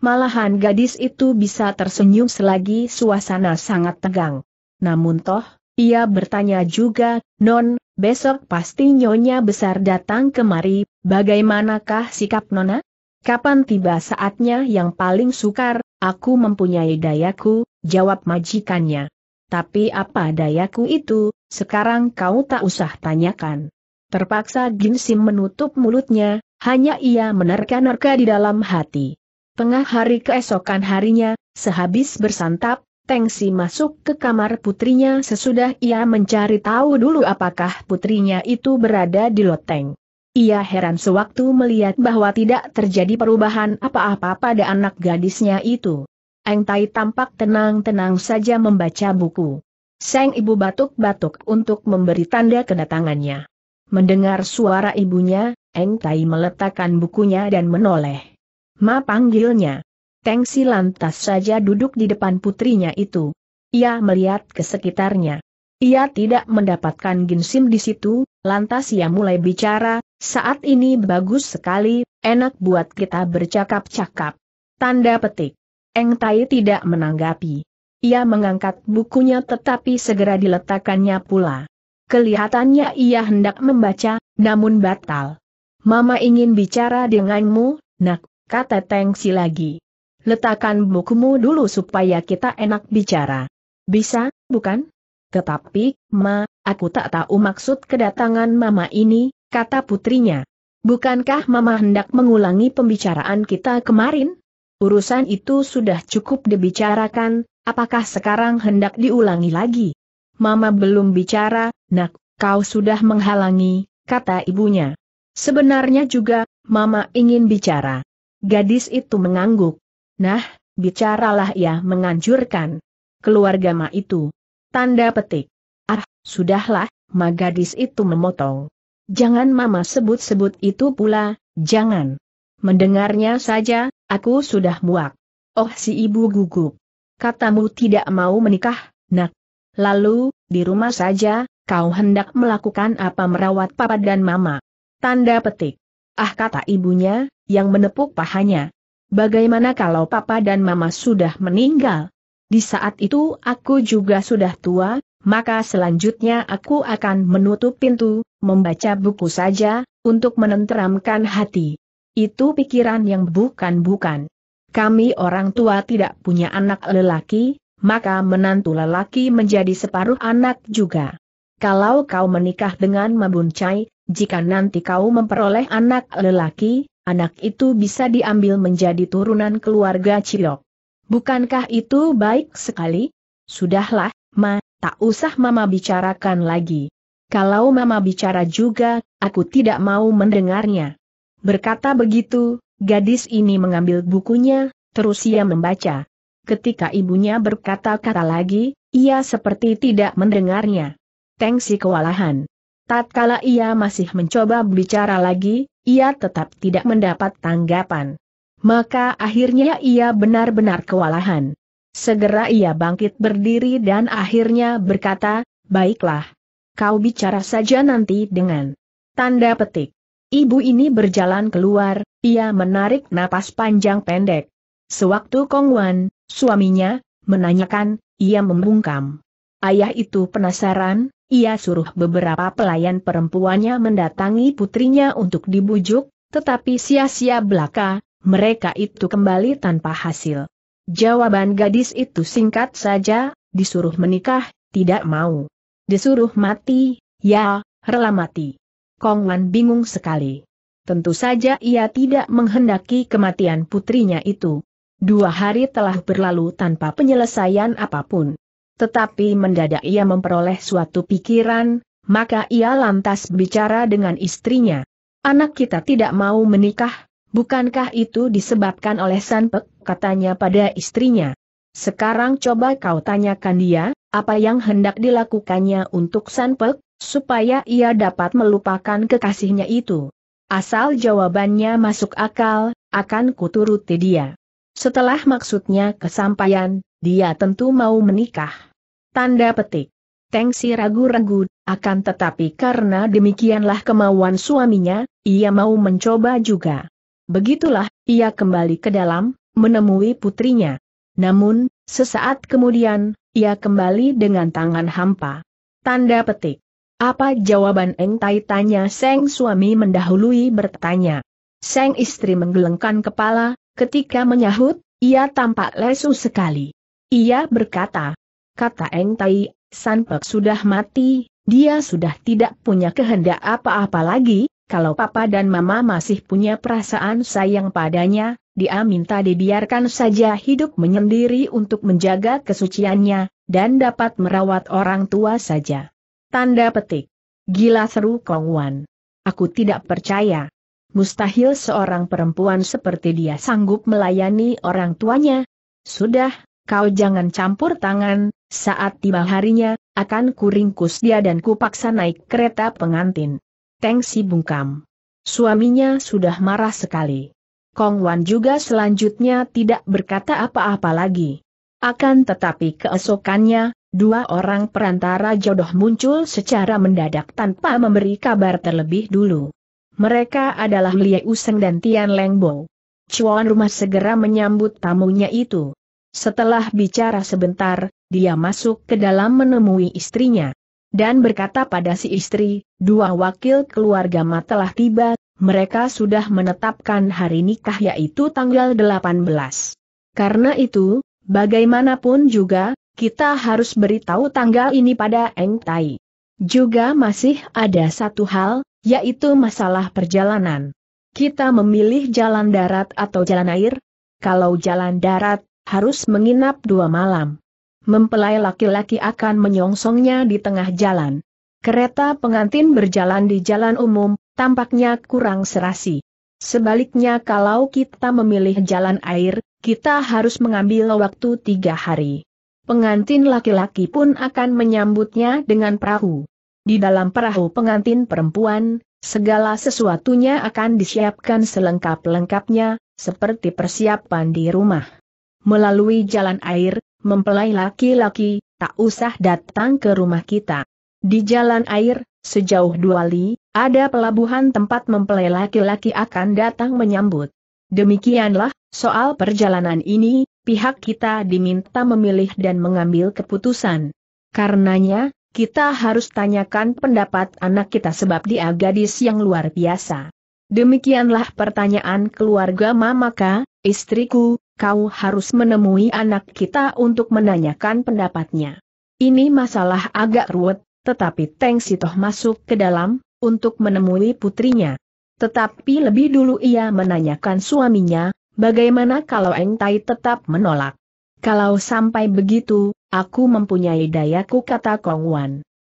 Malahan gadis itu bisa tersenyum selagi suasana sangat tegang. Namun toh, ia bertanya juga, Non, besok pasti Nyonya Besar datang kemari, bagaimanakah sikap Nona? Kapan tiba saatnya yang paling sukar, aku mempunyai dayaku, jawab majikannya. Tapi apa dayaku itu, sekarang kau tak usah tanyakan. Terpaksa Ginsim menutup mulutnya, hanya ia menerka-nerka di dalam hati. Tengah hari keesokan harinya, sehabis bersantap, Tengsi masuk ke kamar putrinya sesudah ia mencari tahu dulu apakah putrinya itu berada di loteng. Ia heran sewaktu melihat bahwa tidak terjadi perubahan apa-apa pada anak gadisnya itu. Eng Tai tampak tenang-tenang saja membaca buku. Seng ibu batuk-batuk untuk memberi tanda kedatangannya. Mendengar suara ibunya, Eng Tai meletakkan bukunya dan menoleh. Ma panggilnya. Teng Si lantas saja duduk di depan putrinya itu. Ia melihat ke sekitarnya. Ia tidak mendapatkan Ginsim di situ, lantas ia mulai bicara, saat ini bagus sekali, enak buat kita bercakap-cakap. Tanda petik. Eng Tai tidak menanggapi. Ia mengangkat bukunya tetapi segera diletakkannya pula. Kelihatannya ia hendak membaca, namun batal. Mama ingin bicara denganmu, nak, kata Teng Si lagi. Letakkan bukumu dulu supaya kita enak bicara. Bisa, bukan? Tetapi, Ma, aku tak tahu maksud kedatangan Mama ini, kata putrinya. Bukankah Mama hendak mengulangi pembicaraan kita kemarin? Urusan itu sudah cukup dibicarakan, apakah sekarang hendak diulangi lagi? Mama belum bicara, nak, kau sudah menghalangi, kata ibunya. Sebenarnya juga, Mama ingin bicara. Gadis itu mengangguk. Nah, bicaralah ya, menganjurkan. Keluarga Ma itu. Tanda petik. Ah, sudahlah, Ma gadis itu memotong. Jangan Mama sebut-sebut itu pula, jangan. Mendengarnya saja, aku sudah muak. Oh si ibu gugup. Katamu tidak mau menikah, nak. Lalu, di rumah saja, kau hendak melakukan apa merawat papa dan mama. Tanda petik. Ah kata ibunya, yang menepuk pahanya. Bagaimana kalau papa dan mama sudah meninggal? Di saat itu aku juga sudah tua, maka selanjutnya aku akan menutup pintu, membaca buku saja, untuk menenteramkan hati. Itu pikiran yang bukan-bukan. Kami orang tua tidak punya anak lelaki, maka menantu lelaki menjadi separuh anak juga. Kalau kau menikah dengan Mabuncai, jika nanti kau memperoleh anak lelaki, anak itu bisa diambil menjadi turunan keluarga cilok. Bukankah itu baik sekali? Sudahlah, Ma, tak usah Mama bicarakan lagi. Kalau Mama bicara juga, aku tidak mau mendengarnya. Berkata begitu, gadis ini mengambil bukunya, terus ia membaca. Ketika ibunya berkata-kata lagi, ia seperti tidak mendengarnya. Tengsi kewalahan. Tatkala ia masih mencoba bicara lagi, ia tetap tidak mendapat tanggapan. Maka akhirnya ia benar-benar kewalahan. Segera ia bangkit berdiri dan akhirnya berkata, baiklah. Kau bicara saja nanti dengan tanda petik. Ibu ini berjalan keluar, ia menarik napas panjang pendek. Sewaktu Kong Wan, suaminya, menanyakan, ia membungkam. Ayah itu penasaran, ia suruh beberapa pelayan perempuannya mendatangi putrinya untuk dibujuk, tetapi sia-sia belaka, mereka itu kembali tanpa hasil. Jawaban gadis itu singkat saja, disuruh menikah, tidak mau. Disuruh mati, ya, rela mati. Wan bingung sekali. Tentu saja ia tidak menghendaki kematian putrinya itu. Dua hari telah berlalu tanpa penyelesaian apapun. Tetapi mendadak ia memperoleh suatu pikiran, maka ia lantas bicara dengan istrinya. Anak kita tidak mau menikah, bukankah itu disebabkan oleh Sanpek, katanya pada istrinya. Sekarang coba kau tanyakan dia, apa yang hendak dilakukannya untuk Sanpek, supaya ia dapat melupakan kekasihnya itu. Asal jawabannya masuk akal, akan kuturuti dia. Setelah maksudnya kesampaian, dia tentu mau menikah. Tanda petik. Tengsi ragu-ragu, akan tetapi karena demikianlah kemauan suaminya, ia mau mencoba juga. Begitulah, ia kembali ke dalam, menemui putrinya. Namun, sesaat kemudian, ia kembali dengan tangan hampa. Tanda petik. Apa jawaban Eng Tai tanya Seng suami mendahului bertanya. Seng istri menggelengkan kepala, ketika menyahut, ia tampak lesu sekali. Ia berkata, kata Eng Tai, San sudah mati, dia sudah tidak punya kehendak apa-apa lagi, kalau papa dan mama masih punya perasaan sayang padanya, dia minta dibiarkan saja hidup menyendiri untuk menjaga kesuciannya, dan dapat merawat orang tua saja. Tanda petik. Gila seru Kong Wan. Aku tidak percaya. Mustahil seorang perempuan seperti dia sanggup melayani orang tuanya. Sudah, kau jangan campur tangan, saat tiba harinya, akan kuringkus dia dan kupaksa naik kereta pengantin. Teng Si bungkam. Suaminya sudah marah sekali. Kong Wan juga selanjutnya tidak berkata apa-apa lagi. Akan tetapi keesokannya, dua orang perantara jodoh muncul secara mendadak tanpa memberi kabar terlebih dulu. Mereka adalah Lie Useng dan Tian Lengbo. Cuan rumah segera menyambut tamunya itu. Setelah bicara sebentar, dia masuk ke dalam menemui istrinya. Dan berkata pada si istri, dua wakil keluarga Ma telah tiba, mereka sudah menetapkan hari nikah yaitu tanggal 18. Karena itu, bagaimanapun juga, kita harus beritahu tanggal ini pada Eng Tai. Juga masih ada satu hal, yaitu masalah perjalanan. Kita memilih jalan darat atau jalan air? Kalau jalan darat, harus menginap dua malam. Mempelai laki-laki akan menyongsongnya di tengah jalan. Kereta pengantin berjalan di jalan umum, tampaknya kurang serasi. Sebaliknya kalau kita memilih jalan air, kita harus mengambil waktu tiga hari. Pengantin laki-laki pun akan menyambutnya dengan perahu. Di dalam perahu pengantin perempuan, segala sesuatunya akan disiapkan selengkap-lengkapnya, seperti persiapan di rumah melalui jalan air, mempelai laki-laki, tak usah datang ke rumah kita. Di jalan air, sejauh dua li, ada pelabuhan tempat mempelai laki-laki akan datang menyambut. Demikianlah, soal perjalanan ini, pihak kita diminta memilih dan mengambil keputusan. Karenanya, kita harus tanyakan pendapat anak kita sebab dia gadis yang luar biasa. Demikianlah pertanyaan keluarga Mamaka, istriku, kau harus menemui anak kita untuk menanyakan pendapatnya. Ini masalah agak ruwet, tetapi Teng Sitoh masuk ke dalam, untuk menemui putrinya. Tetapi lebih dulu ia menanyakan suaminya, bagaimana kalau Eng Tai tetap menolak. Kalau sampai begitu, aku mempunyai dayaku kata Kong Wan.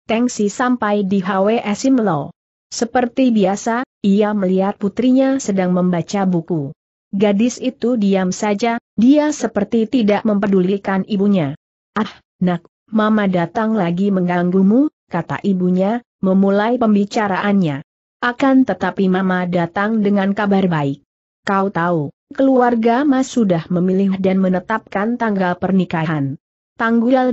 Teng Si sampai di HWS Simlo. Seperti biasa, ia melihat putrinya sedang membaca buku. Gadis itu diam saja, dia seperti tidak mempedulikan ibunya. Ah, nak, mama datang lagi mengganggumu, kata ibunya, memulai pembicaraannya. Akan tetapi mama datang dengan kabar baik. Kau tahu, keluarga mas sudah memilih dan menetapkan tanggal pernikahan. Tanggal 18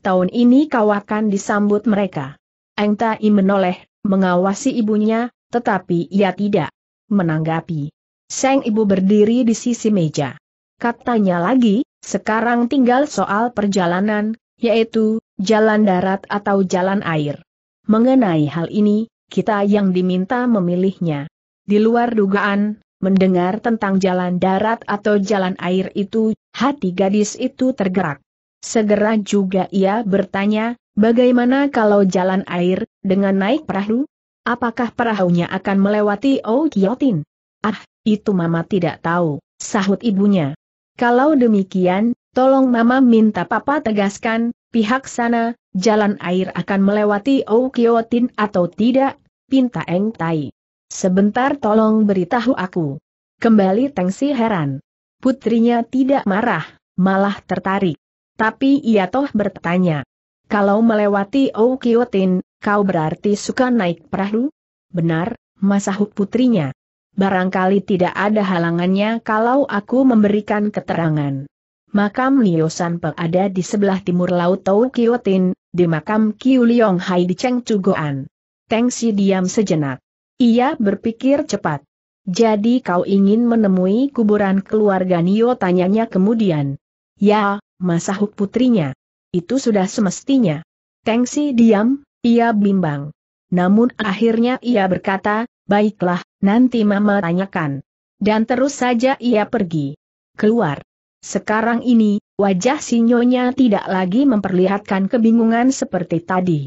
tahun ini kau akan disambut mereka. Entah menoleh, mengawasi ibunya, tetapi ia tidak menanggapi. Sang ibu berdiri di sisi meja. Katanya lagi, sekarang tinggal soal perjalanan, yaitu jalan darat atau jalan air. Mengenai hal ini, kita yang diminta memilihnya. Di luar dugaan, mendengar tentang jalan darat atau jalan air itu, hati gadis itu tergerak. Segera juga ia bertanya, bagaimana kalau jalan air, dengan naik perahu? Apakah perahunya akan melewati Yotin? Ah, itu mama tidak tahu, sahut ibunya. Kalau demikian, tolong mama minta papa tegaskan, pihak sana, jalan air akan melewati Okiotin atau tidak, pinta Eng Tai. Sebentar tolong beritahu aku. Kembali Tengsi heran. Putrinya tidak marah, malah tertarik. Tapi ia toh bertanya. Kalau melewati Okiotin, kau berarti suka naik perahu? Benar, masahuk putrinya barangkali tidak ada halangannya kalau aku memberikan keterangan. Makam Liu Sanpe ada di sebelah timur Laut Tau Kiotin, di makam Kiu Liong Hai di Cheng Tengsi Teng Si diam sejenak. Ia berpikir cepat. Jadi kau ingin menemui kuburan keluarga Nio tanyanya kemudian. Ya, Masahuk putrinya. Itu sudah semestinya. Teng Si diam, ia bimbang. Namun akhirnya ia berkata, Baiklah, nanti Mama tanyakan. Dan terus saja ia pergi. Keluar. Sekarang ini, wajah Sinyonya tidak lagi memperlihatkan kebingungan seperti tadi.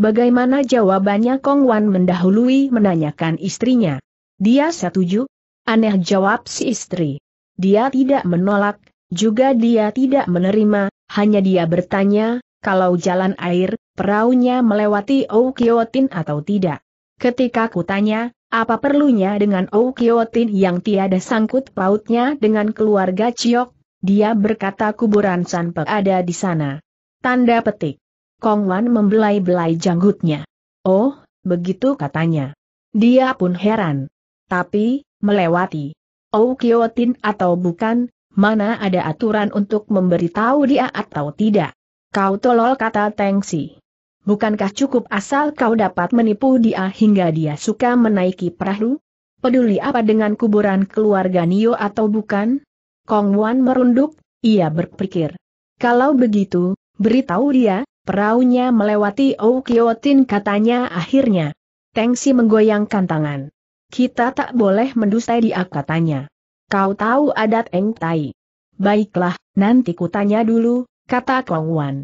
Bagaimana jawabannya Kong Wan mendahului menanyakan istrinya. Dia setuju? Aneh jawab si istri. Dia tidak menolak, juga dia tidak menerima, hanya dia bertanya, kalau jalan air, peraunya melewati Okiotin atau tidak. Ketika kutanya, apa perlunya dengan Okiotin yang tiada sangkut pautnya dengan keluarga Ciok? Dia berkata kuburan Sanpe ada di sana. Tanda petik. Kong Wan membelai-belai janggutnya. Oh, begitu katanya. Dia pun heran. Tapi, melewati. Okiotin atau bukan, mana ada aturan untuk memberitahu dia atau tidak. Kau tolol kata Tengsi. Bukankah cukup asal kau dapat menipu dia hingga dia suka menaiki perahu? Peduli apa dengan kuburan keluarga Nio atau bukan? Kong Wan merunduk, ia berpikir. Kalau begitu, beritahu dia, perahunya melewati Okyotin katanya akhirnya. Tengsi menggoyangkan tangan. Kita tak boleh mendustai dia katanya. Kau tahu adat Eng Tai. Baiklah, nanti kutanya dulu, kata Kong Wan.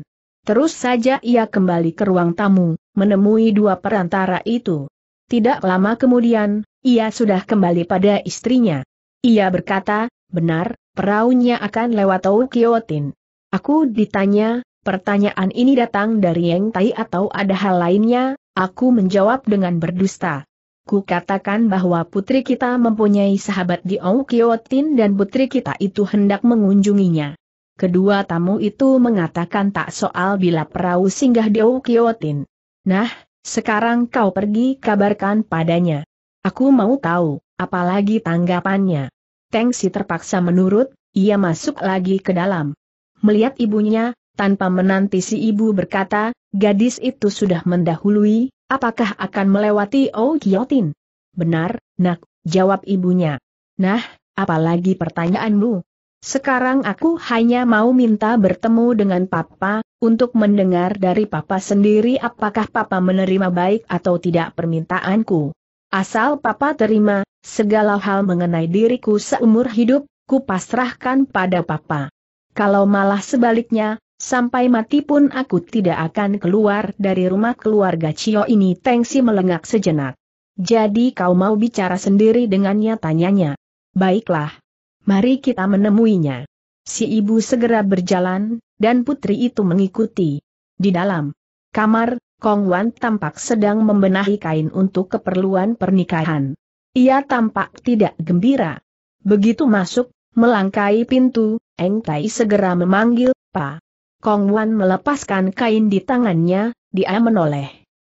Terus saja ia kembali ke ruang tamu, menemui dua perantara itu. Tidak lama kemudian, ia sudah kembali pada istrinya. Ia berkata, benar, perahunya akan lewat Kiotin. Aku ditanya, pertanyaan ini datang dari Yang Tai atau ada hal lainnya, aku menjawab dengan berdusta. Ku katakan bahwa putri kita mempunyai sahabat di Kiotin dan putri kita itu hendak mengunjunginya. Kedua tamu itu mengatakan tak soal bila perahu singgah di Ukiotin. Nah, sekarang kau pergi kabarkan padanya. Aku mau tahu, apalagi tanggapannya. Tengsi terpaksa menurut, ia masuk lagi ke dalam. Melihat ibunya, tanpa menanti si ibu berkata, gadis itu sudah mendahului, apakah akan melewati Okiotin? Benar, nak, jawab ibunya. Nah, apalagi pertanyaanmu? Sekarang aku hanya mau minta bertemu dengan Papa, untuk mendengar dari Papa sendiri apakah Papa menerima baik atau tidak permintaanku. Asal Papa terima, segala hal mengenai diriku seumur hidup, ku pasrahkan pada Papa. Kalau malah sebaliknya, Sampai mati pun aku tidak akan keluar dari rumah keluarga Cio ini tensi melengak sejenak. Jadi kau mau bicara sendiri dengannya tanyanya. Baiklah. Mari kita menemuinya. Si ibu segera berjalan, dan putri itu mengikuti. Di dalam kamar, Kong Wan tampak sedang membenahi kain untuk keperluan pernikahan. Ia tampak tidak gembira. Begitu masuk, melangkai pintu, Eng Tai segera memanggil, Pa. Kong Wan melepaskan kain di tangannya, dia menoleh.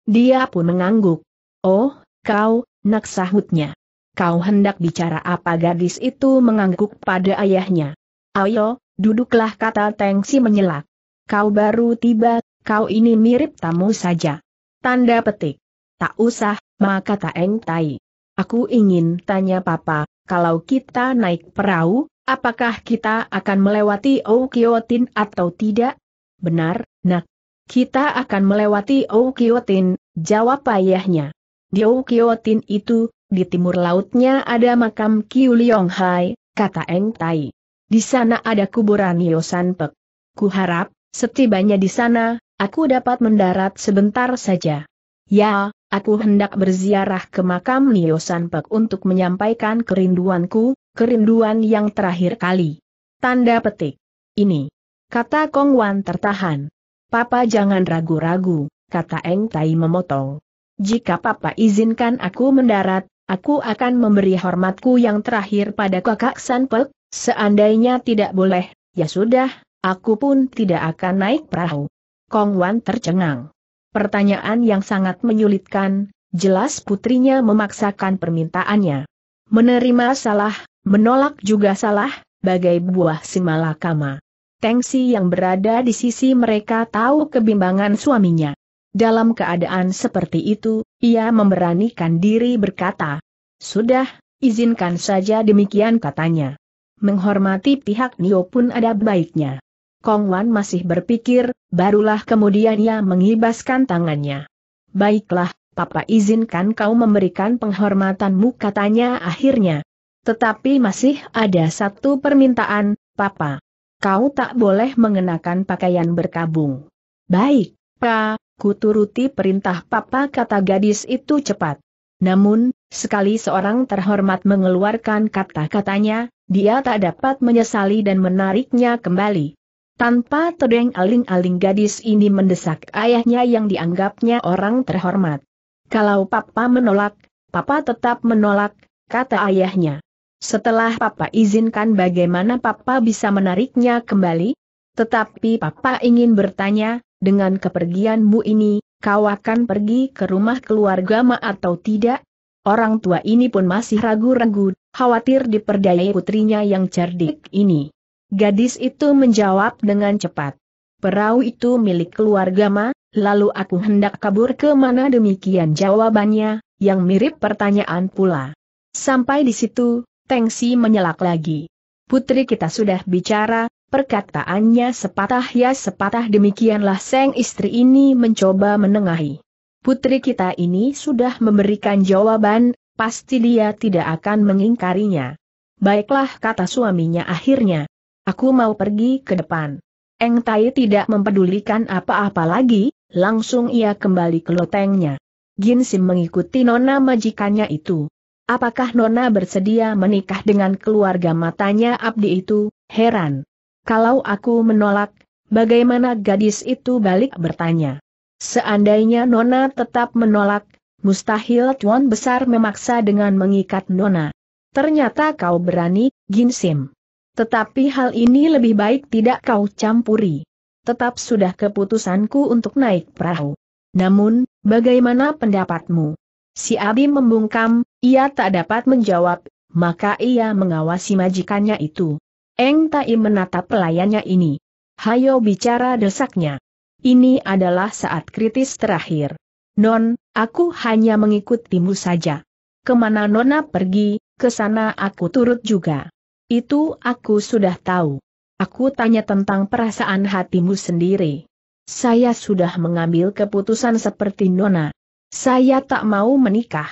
Dia pun mengangguk. Oh, kau, nak sahutnya. Kau hendak bicara apa gadis itu mengangguk pada ayahnya. Ayo, duduklah kata Tengsi menyelak. Kau baru tiba, kau ini mirip tamu saja. Tanda petik. Tak usah, maka tak eng tai. Aku ingin tanya papa, kalau kita naik perahu, apakah kita akan melewati Okiotin atau tidak? Benar, nak. Kita akan melewati Okiotin, jawab ayahnya. Di Okiotin itu, di timur lautnya ada makam Kiu Liong Hai, kata Eng Tai. Di sana ada kuburan Yosan Pek. Kuharap, setibanya di sana, aku dapat mendarat sebentar saja. Ya, aku hendak berziarah ke makam San Pek untuk menyampaikan kerinduanku, kerinduan yang terakhir kali. Tanda petik. Ini. Kata Kong Wan tertahan. Papa jangan ragu-ragu, kata Eng Tai memotong. Jika Papa izinkan aku mendarat, aku akan memberi hormatku yang terakhir pada kakak Sanpel, seandainya tidak boleh, ya sudah, aku pun tidak akan naik perahu. Kong Wan tercengang. Pertanyaan yang sangat menyulitkan, jelas putrinya memaksakan permintaannya. Menerima salah, menolak juga salah, bagai buah simalakama. Tengsi yang berada di sisi mereka tahu kebimbangan suaminya. Dalam keadaan seperti itu, ia memberanikan diri berkata, Sudah, izinkan saja demikian katanya. Menghormati pihak Nio pun ada baiknya. Kong Wan masih berpikir, barulah kemudian ia mengibaskan tangannya. Baiklah, Papa izinkan kau memberikan penghormatanmu katanya akhirnya. Tetapi masih ada satu permintaan, Papa. Kau tak boleh mengenakan pakaian berkabung. Baik, Pak kuturuti perintah papa kata gadis itu cepat. Namun, sekali seorang terhormat mengeluarkan kata-katanya, dia tak dapat menyesali dan menariknya kembali. Tanpa terdeng aling-aling gadis ini mendesak ayahnya yang dianggapnya orang terhormat. Kalau papa menolak, papa tetap menolak, kata ayahnya. Setelah papa izinkan bagaimana papa bisa menariknya kembali? Tetapi papa ingin bertanya, dengan kepergianmu ini, kau akan pergi ke rumah keluarga Ma atau tidak? Orang tua ini pun masih ragu-ragu, khawatir diperdayai putrinya yang cerdik ini. Gadis itu menjawab dengan cepat. Perahu itu milik keluarga ma, lalu aku hendak kabur ke mana demikian jawabannya, yang mirip pertanyaan pula. Sampai di situ, Tengsi menyelak lagi. Putri kita sudah bicara, Perkataannya sepatah ya sepatah demikianlah seng istri ini mencoba menengahi. Putri kita ini sudah memberikan jawaban, pasti dia tidak akan mengingkarinya. Baiklah kata suaminya akhirnya. Aku mau pergi ke depan. Eng Tai tidak mempedulikan apa-apa lagi, langsung ia kembali ke lotengnya. Ginseng Sim mengikuti nona majikannya itu. Apakah nona bersedia menikah dengan keluarga matanya Abdi itu, heran. Kalau aku menolak, bagaimana gadis itu balik bertanya. Seandainya Nona tetap menolak, mustahil Tuan Besar memaksa dengan mengikat Nona. Ternyata kau berani, Ginsim. Tetapi hal ini lebih baik tidak kau campuri. Tetap sudah keputusanku untuk naik perahu. Namun, bagaimana pendapatmu? Si Abi membungkam, ia tak dapat menjawab, maka ia mengawasi majikannya itu. Eng Tai menatap pelayannya ini. Hayo bicara desaknya. Ini adalah saat kritis terakhir. Non, aku hanya mengikutimu saja. Kemana Nona pergi, ke sana aku turut juga. Itu aku sudah tahu. Aku tanya tentang perasaan hatimu sendiri. Saya sudah mengambil keputusan seperti Nona. Saya tak mau menikah.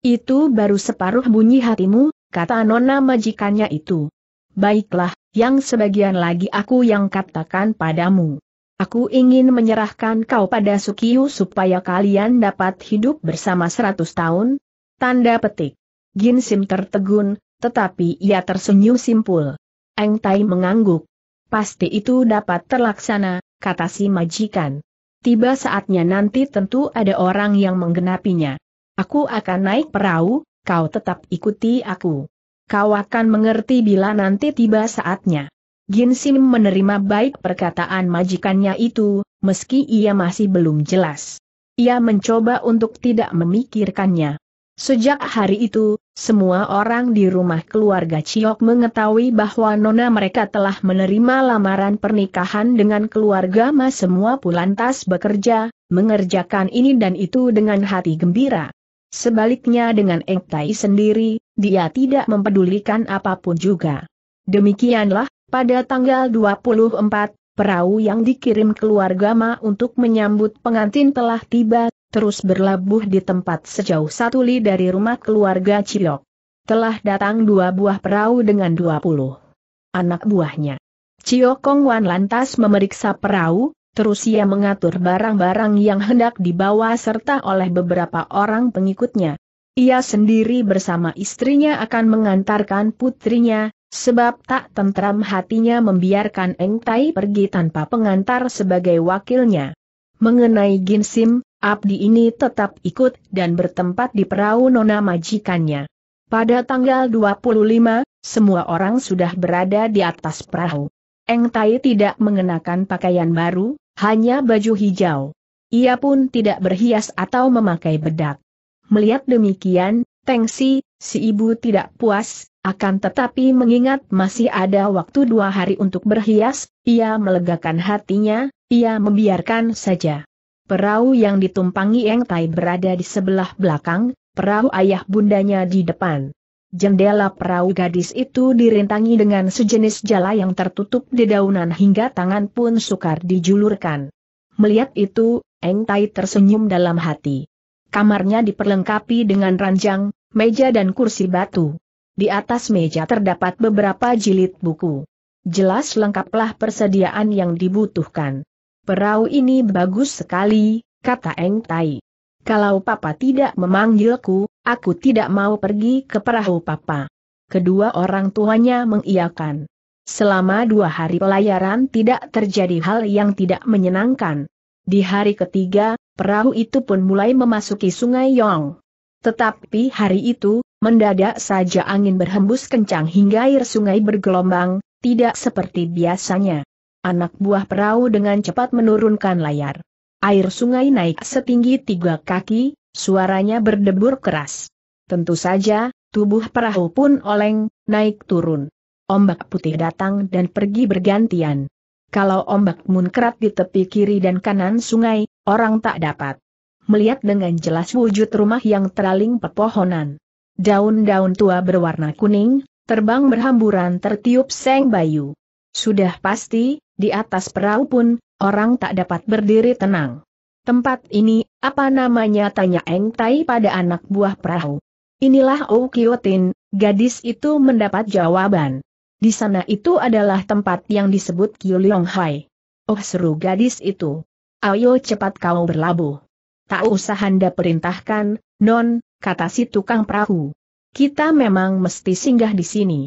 Itu baru separuh bunyi hatimu, kata Nona majikannya itu. Baiklah, yang sebagian lagi aku yang katakan padamu. Aku ingin menyerahkan kau pada Sukiyu supaya kalian dapat hidup bersama seratus tahun. Tanda petik. Ginsim tertegun, tetapi ia tersenyum simpul. Eng Tai mengangguk. Pasti itu dapat terlaksana, kata si majikan. Tiba saatnya nanti tentu ada orang yang menggenapinya. Aku akan naik perahu, kau tetap ikuti aku kau akan mengerti bila nanti tiba saatnya. Ginsim menerima baik perkataan majikannya itu, meski ia masih belum jelas. Ia mencoba untuk tidak memikirkannya. Sejak hari itu, semua orang di rumah keluarga Ciok mengetahui bahwa nona mereka telah menerima lamaran pernikahan dengan keluarga Mas semua pulantas bekerja, mengerjakan ini dan itu dengan hati gembira. Sebaliknya dengan Eng Tai sendiri, dia tidak mempedulikan apapun juga. Demikianlah, pada tanggal 24, perahu yang dikirim keluarga Ma untuk menyambut pengantin telah tiba, terus berlabuh di tempat sejauh satu li dari rumah keluarga Ciyok. Telah datang dua buah perahu dengan 20 anak buahnya. Cio Kong Wan lantas memeriksa perahu, terus ia mengatur barang-barang yang hendak dibawa serta oleh beberapa orang pengikutnya, ia sendiri bersama istrinya akan mengantarkan putrinya, sebab tak tentram hatinya membiarkan Eng Tai pergi tanpa pengantar sebagai wakilnya. Mengenai Ginsim, Abdi ini tetap ikut dan bertempat di perahu nona majikannya. Pada tanggal 25, semua orang sudah berada di atas perahu. Eng Tai tidak mengenakan pakaian baru, hanya baju hijau. Ia pun tidak berhias atau memakai bedak. Melihat demikian, Tengsi, si ibu tidak puas, akan tetapi mengingat masih ada waktu dua hari untuk berhias, ia melegakan hatinya, ia membiarkan saja. Perahu yang ditumpangi Eng Tai berada di sebelah belakang, perahu ayah bundanya di depan. Jendela perahu gadis itu dirintangi dengan sejenis jala yang tertutup di daunan hingga tangan pun sukar dijulurkan. Melihat itu, Eng Tai tersenyum dalam hati. Kamarnya diperlengkapi dengan ranjang, meja dan kursi batu. Di atas meja terdapat beberapa jilid buku. Jelas lengkaplah persediaan yang dibutuhkan. Perahu ini bagus sekali, kata Eng Tai. Kalau papa tidak memanggilku, aku tidak mau pergi ke perahu papa. Kedua orang tuanya mengiakan. Selama dua hari pelayaran tidak terjadi hal yang tidak menyenangkan. Di hari ketiga, perahu itu pun mulai memasuki sungai Yong. Tetapi hari itu, mendadak saja angin berhembus kencang hingga air sungai bergelombang, tidak seperti biasanya. Anak buah perahu dengan cepat menurunkan layar. Air sungai naik setinggi tiga kaki, suaranya berdebur keras. Tentu saja, tubuh perahu pun oleng, naik turun. Ombak putih datang dan pergi bergantian. Kalau ombak munkrat di tepi kiri dan kanan sungai, Orang tak dapat melihat dengan jelas wujud rumah yang teraling pepohonan. Daun-daun tua berwarna kuning, terbang berhamburan tertiup seng bayu. Sudah pasti, di atas perahu pun, orang tak dapat berdiri tenang. Tempat ini, apa namanya tanya Eng Tai pada anak buah perahu. Inilah O Kiotin, gadis itu mendapat jawaban. Di sana itu adalah tempat yang disebut Kyulyong Hai. Oh seru gadis itu. Ayo cepat kau berlabuh. Tak usah Anda perintahkan, Non, kata si tukang perahu. Kita memang mesti singgah di sini.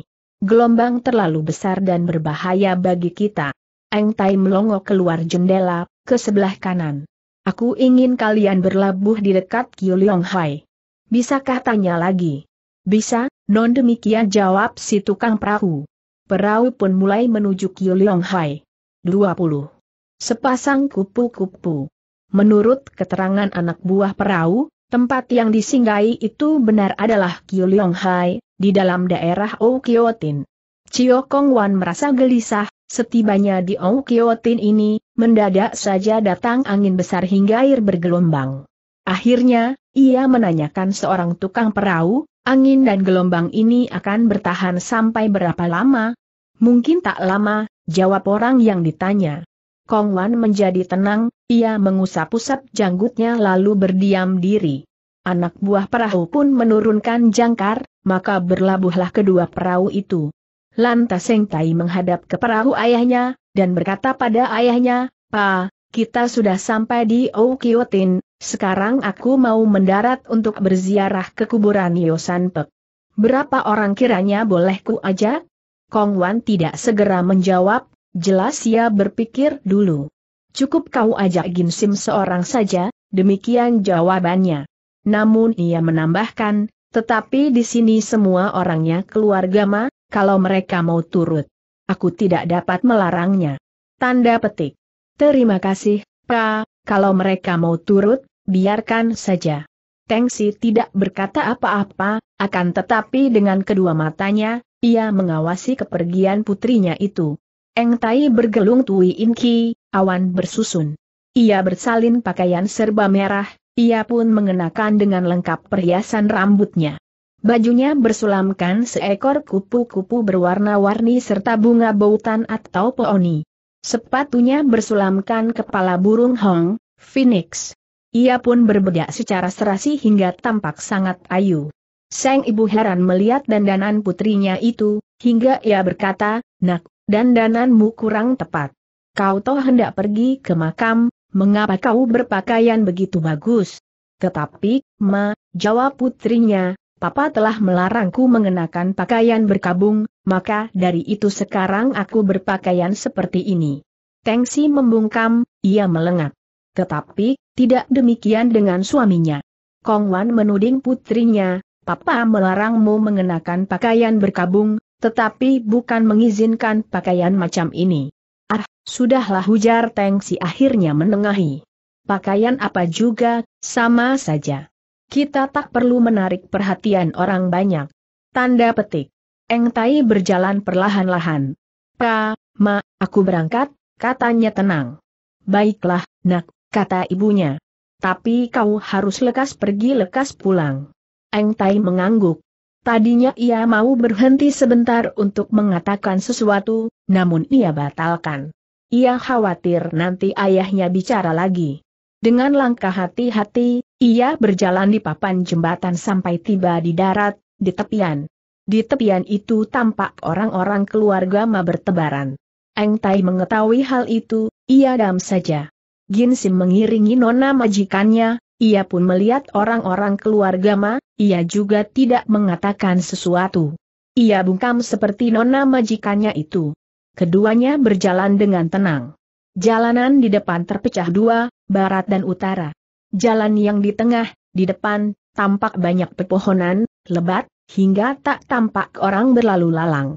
Gelombang terlalu besar dan berbahaya bagi kita. Eng Tai melongo keluar jendela, ke sebelah kanan. Aku ingin kalian berlabuh di dekat Kiuliong Hai. Bisakah tanya lagi? Bisa, non demikian jawab si tukang perahu. Perahu pun mulai menuju Kiuliong Hai. 20 sepasang kupu-kupu. Menurut keterangan anak buah perahu, tempat yang disinggahi itu benar adalah Hai di dalam daerah Oukiotin. Cio Kong Wan merasa gelisah, setibanya di Oukiotin ini, mendadak saja datang angin besar hingga air bergelombang. Akhirnya, ia menanyakan seorang tukang perahu, angin dan gelombang ini akan bertahan sampai berapa lama? Mungkin tak lama, jawab orang yang ditanya. Kong Wan menjadi tenang, ia mengusap-usap janggutnya lalu berdiam diri. Anak buah perahu pun menurunkan jangkar, maka berlabuhlah kedua perahu itu. Lantas Seng Tai menghadap ke perahu ayahnya, dan berkata pada ayahnya, Pa, kita sudah sampai di Okiotin, sekarang aku mau mendarat untuk berziarah ke kuburan Yosan Berapa orang kiranya boleh ku ajak? Kong Wan tidak segera menjawab, Jelas ia berpikir dulu. Cukup kau ajak Ginsim seorang saja, demikian jawabannya. Namun ia menambahkan, tetapi di sini semua orangnya keluarga ma, kalau mereka mau turut. Aku tidak dapat melarangnya. Tanda petik. Terima kasih, Pak. kalau mereka mau turut, biarkan saja. Tengsi tidak berkata apa-apa, akan tetapi dengan kedua matanya, ia mengawasi kepergian putrinya itu. Eng Tai bergelung Tui In Ki, awan bersusun. Ia bersalin pakaian serba merah, ia pun mengenakan dengan lengkap perhiasan rambutnya. Bajunya bersulamkan seekor kupu-kupu berwarna-warni serta bunga bautan atau peoni. Sepatunya bersulamkan kepala burung hong, phoenix. Ia pun berbedak secara serasi hingga tampak sangat ayu. Sang ibu heran melihat dandanan putrinya itu, hingga ia berkata, Nak, dan dananmu kurang tepat. Kau toh hendak pergi ke makam, mengapa kau berpakaian begitu bagus? Tetapi, ma, jawab putrinya, papa telah melarangku mengenakan pakaian berkabung, maka dari itu sekarang aku berpakaian seperti ini. Tengsi membungkam, ia melengak. Tetapi, tidak demikian dengan suaminya. Kongwan menuding putrinya, papa melarangmu mengenakan pakaian berkabung, tetapi bukan mengizinkan pakaian macam ini. Ah, sudahlah hujar Teng Si akhirnya menengahi. Pakaian apa juga, sama saja. Kita tak perlu menarik perhatian orang banyak. Tanda petik. Eng Tai berjalan perlahan-lahan. Pa, ma, aku berangkat, katanya tenang. Baiklah, nak, kata ibunya. Tapi kau harus lekas pergi lekas pulang. Eng Tai mengangguk. Tadinya ia mau berhenti sebentar untuk mengatakan sesuatu, namun ia batalkan. Ia khawatir nanti ayahnya bicara lagi. Dengan langkah hati-hati, ia berjalan di papan jembatan sampai tiba di darat, di tepian. Di tepian itu tampak orang-orang keluarga Ma bertebaran. Eng Tai mengetahui hal itu, ia dam saja. Gin Sim mengiringi nona majikannya, ia pun melihat orang-orang keluarga Ma, ia juga tidak mengatakan sesuatu. Ia bungkam seperti nona majikannya itu. Keduanya berjalan dengan tenang. Jalanan di depan terpecah dua, barat dan utara. Jalan yang di tengah, di depan, tampak banyak pepohonan, lebat, hingga tak tampak orang berlalu lalang.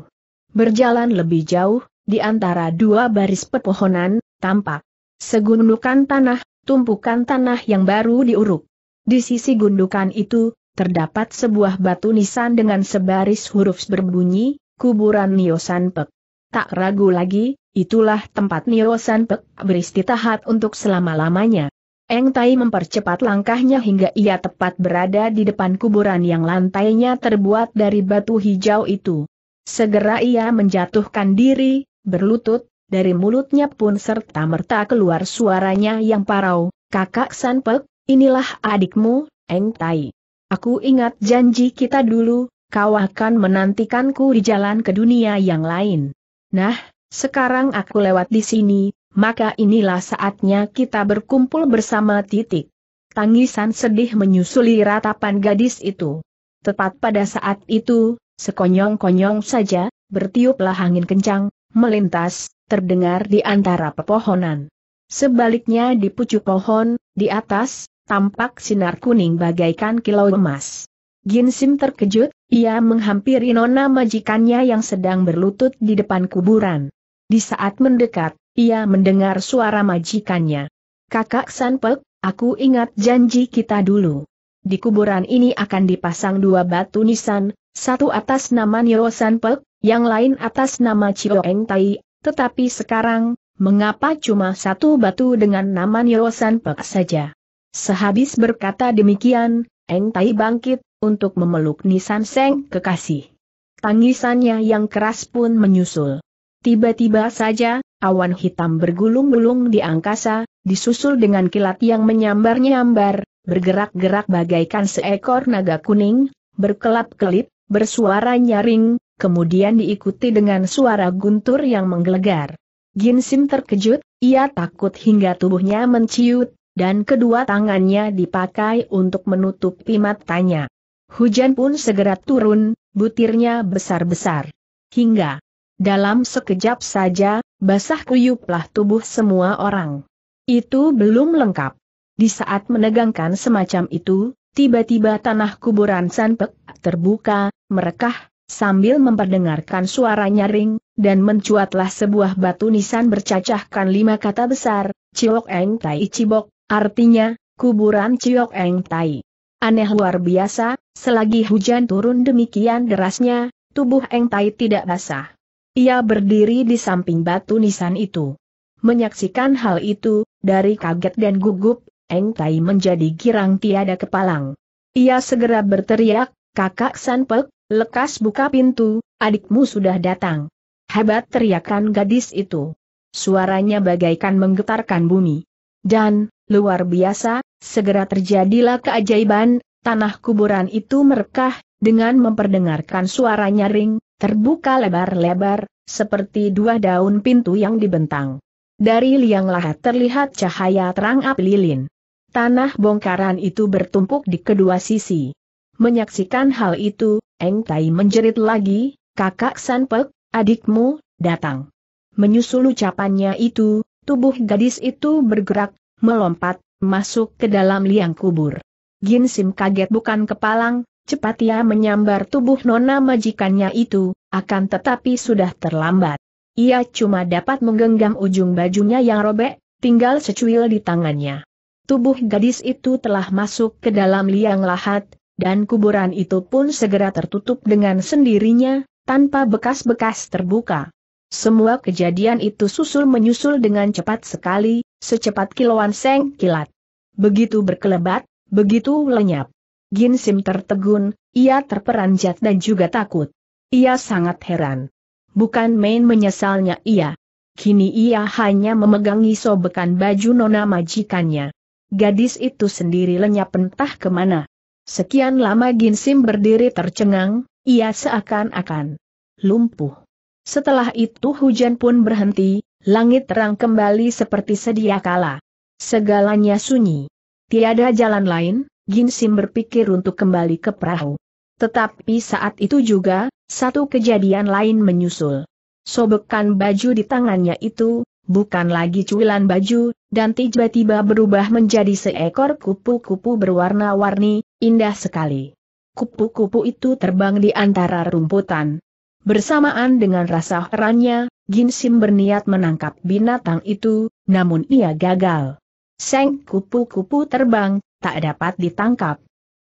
Berjalan lebih jauh, di antara dua baris pepohonan, tampak segundukan tanah, tumpukan tanah yang baru diuruk. Di sisi gundukan itu, terdapat sebuah batu nisan dengan sebaris huruf berbunyi, kuburan Niosanpek. Sanpek. Tak ragu lagi, itulah tempat Niosanpek Sanpek beristirahat untuk selama-lamanya. Eng Tai mempercepat langkahnya hingga ia tepat berada di depan kuburan yang lantainya terbuat dari batu hijau itu. Segera ia menjatuhkan diri, berlutut, dari mulutnya pun serta-merta keluar suaranya yang parau, kakak Sanpek, inilah adikmu, Eng Tai. Aku ingat janji kita dulu, kau akan menantikanku di jalan ke dunia yang lain. Nah, sekarang aku lewat di sini, maka inilah saatnya kita berkumpul bersama titik. Tangisan sedih menyusuli ratapan gadis itu. Tepat pada saat itu, sekonyong-konyong saja, bertiuplah angin kencang, melintas, terdengar di antara pepohonan. Sebaliknya di pucuk pohon, di atas, tampak sinar kuning bagaikan kilau emas. Ginsim terkejut, ia menghampiri nona majikannya yang sedang berlutut di depan kuburan. Di saat mendekat, ia mendengar suara majikannya. Kakak Sanpek, aku ingat janji kita dulu. Di kuburan ini akan dipasang dua batu nisan, satu atas nama Nyo Sanpek, yang lain atas nama Chio Tai, tetapi sekarang, mengapa cuma satu batu dengan nama Nyosan Pek saja? Sehabis berkata demikian, Eng Tai bangkit, untuk memeluk Nisan Seng kekasih. Tangisannya yang keras pun menyusul. Tiba-tiba saja, awan hitam bergulung-gulung di angkasa, disusul dengan kilat yang menyambar-nyambar, bergerak-gerak bagaikan seekor naga kuning, berkelap-kelip, bersuara nyaring, kemudian diikuti dengan suara guntur yang menggelegar. Ginsim terkejut, ia takut hingga tubuhnya menciut, dan kedua tangannya dipakai untuk menutupi matanya. Hujan pun segera turun, butirnya besar-besar. Hingga dalam sekejap saja, basah kuyuplah tubuh semua orang. Itu belum lengkap. Di saat menegangkan semacam itu, tiba-tiba tanah kuburan Sanpek terbuka, merekah, sambil memperdengarkan suara nyaring, dan mencuatlah sebuah batu nisan bercacahkan lima kata besar, Ciok Eng Tai Cibok, artinya, kuburan Ciok Eng Tai. Aneh luar biasa, selagi hujan turun demikian derasnya, tubuh Eng Tai tidak basah. Ia berdiri di samping batu nisan itu. Menyaksikan hal itu, dari kaget dan gugup, Eng Tai menjadi girang tiada kepalang. Ia segera berteriak, kakak Sanpek, Lekas buka pintu, adikmu sudah datang. Hebat teriakan gadis itu. Suaranya bagaikan menggetarkan bumi. Dan, luar biasa, segera terjadilah keajaiban, tanah kuburan itu merekah, dengan memperdengarkan suara nyaring, terbuka lebar-lebar, seperti dua daun pintu yang dibentang. Dari liang lahat terlihat cahaya terang api lilin. Tanah bongkaran itu bertumpuk di kedua sisi. Menyaksikan hal itu, Eng Tai menjerit lagi, kakak Sanpek, adikmu, datang. Menyusul ucapannya itu, tubuh gadis itu bergerak, melompat, masuk ke dalam liang kubur. Gin Sim kaget bukan kepalang, cepat ia menyambar tubuh nona majikannya itu, akan tetapi sudah terlambat. Ia cuma dapat menggenggam ujung bajunya yang robek, tinggal secuil di tangannya. Tubuh gadis itu telah masuk ke dalam liang lahat, dan kuburan itu pun segera tertutup dengan sendirinya, tanpa bekas-bekas terbuka. Semua kejadian itu susul-menyusul dengan cepat sekali, secepat kiloan seng kilat. Begitu berkelebat, begitu lenyap. Gin Sim tertegun, ia terperanjat dan juga takut. Ia sangat heran. Bukan main menyesalnya ia. Kini ia hanya memegangi sobekan baju nona majikannya. Gadis itu sendiri lenyap entah kemana. Sekian lama Ginsim berdiri tercengang, ia seakan-akan lumpuh. Setelah itu hujan pun berhenti, langit terang kembali seperti sedia kala. Segalanya sunyi. Tiada jalan lain, Ginsim berpikir untuk kembali ke perahu. Tetapi saat itu juga, satu kejadian lain menyusul. Sobekan baju di tangannya itu, bukan lagi cuilan baju, dan tiba-tiba berubah menjadi seekor kupu-kupu berwarna-warni, indah sekali. Kupu-kupu itu terbang di antara rumputan. Bersamaan dengan rasa herannya, Ginsim berniat menangkap binatang itu, namun ia gagal. Seng kupu-kupu terbang, tak dapat ditangkap.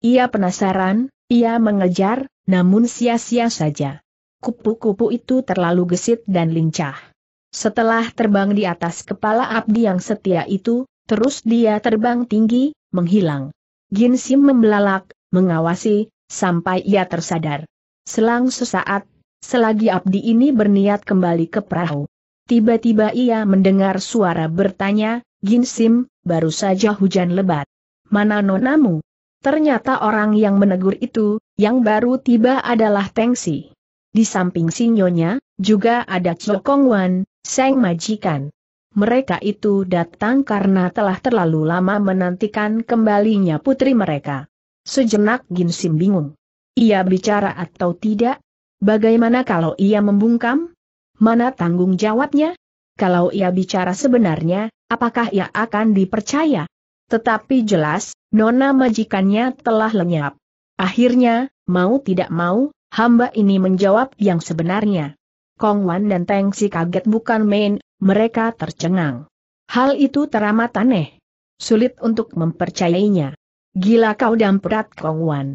Ia penasaran, ia mengejar, namun sia-sia saja. Kupu-kupu itu terlalu gesit dan lincah. Setelah terbang di atas kepala abdi yang setia itu, terus dia terbang tinggi, menghilang. Ginsim membelalak, mengawasi, sampai ia tersadar. Selang sesaat, selagi abdi ini berniat kembali ke perahu. Tiba-tiba ia mendengar suara bertanya, Ginsim, baru saja hujan lebat. Mana nonamu? Ternyata orang yang menegur itu, yang baru tiba adalah Tengsi. Di samping Sinyonya, juga ada Chokong Wan, Seng Majikan. Mereka itu datang karena telah terlalu lama menantikan kembalinya putri mereka. Sejenak Ginsim bingung. Ia bicara atau tidak? Bagaimana kalau ia membungkam? Mana tanggung jawabnya? Kalau ia bicara sebenarnya, apakah ia akan dipercaya? Tetapi jelas, nona majikannya telah lenyap. Akhirnya, mau tidak mau, hamba ini menjawab yang sebenarnya. Kong Wan dan Teng Si kaget bukan main, mereka tercengang. Hal itu teramat aneh. Sulit untuk mempercayainya. Gila kau damperat Kong Wan.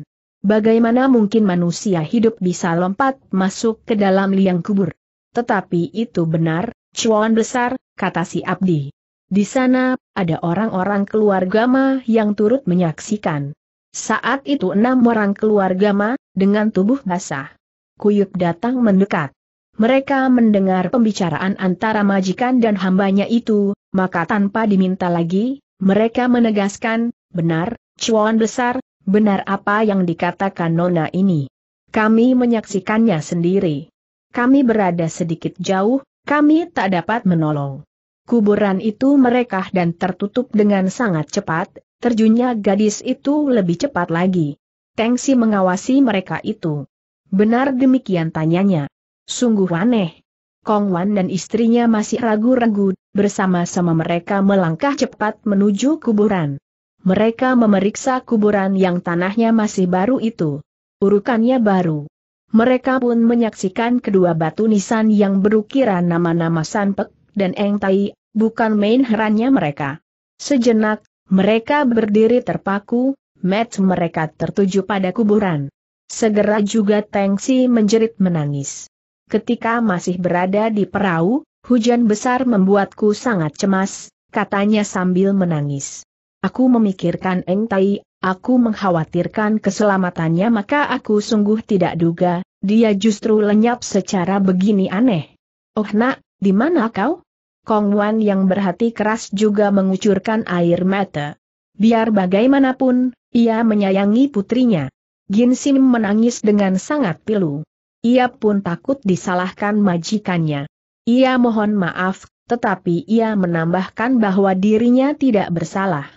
Bagaimana mungkin manusia hidup bisa lompat masuk ke dalam liang kubur? Tetapi itu benar, cuan besar, kata si Abdi. Di sana, ada orang-orang keluarga Ma yang turut menyaksikan. Saat itu enam orang keluarga Ma, dengan tubuh basah. Kuyuk datang mendekat. Mereka mendengar pembicaraan antara majikan dan hambanya itu, maka tanpa diminta lagi, mereka menegaskan, benar, cuan besar, benar apa yang dikatakan Nona ini. Kami menyaksikannya sendiri. Kami berada sedikit jauh, kami tak dapat menolong. Kuburan itu merekah dan tertutup dengan sangat cepat, terjunnya gadis itu lebih cepat lagi. Tengsi mengawasi mereka itu. Benar demikian tanyanya. Sungguh aneh. Kong Wan dan istrinya masih ragu-ragu, bersama-sama mereka melangkah cepat menuju kuburan. Mereka memeriksa kuburan yang tanahnya masih baru itu. Urukannya baru. Mereka pun menyaksikan kedua batu nisan yang berukiran nama-nama Sanpek dan Eng Tai, bukan main herannya mereka. Sejenak, mereka berdiri terpaku, match mereka tertuju pada kuburan. Segera juga Tengsi menjerit menangis. Ketika masih berada di perahu, hujan besar membuatku sangat cemas, katanya sambil menangis. Aku memikirkan Eng Tai, aku mengkhawatirkan keselamatannya maka aku sungguh tidak duga, dia justru lenyap secara begini aneh. Oh nak, di mana kau? Kong Wan yang berhati keras juga mengucurkan air mata. Biar bagaimanapun, ia menyayangi putrinya. Gin Sim menangis dengan sangat pilu. Ia pun takut disalahkan majikannya. Ia mohon maaf, tetapi ia menambahkan bahwa dirinya tidak bersalah.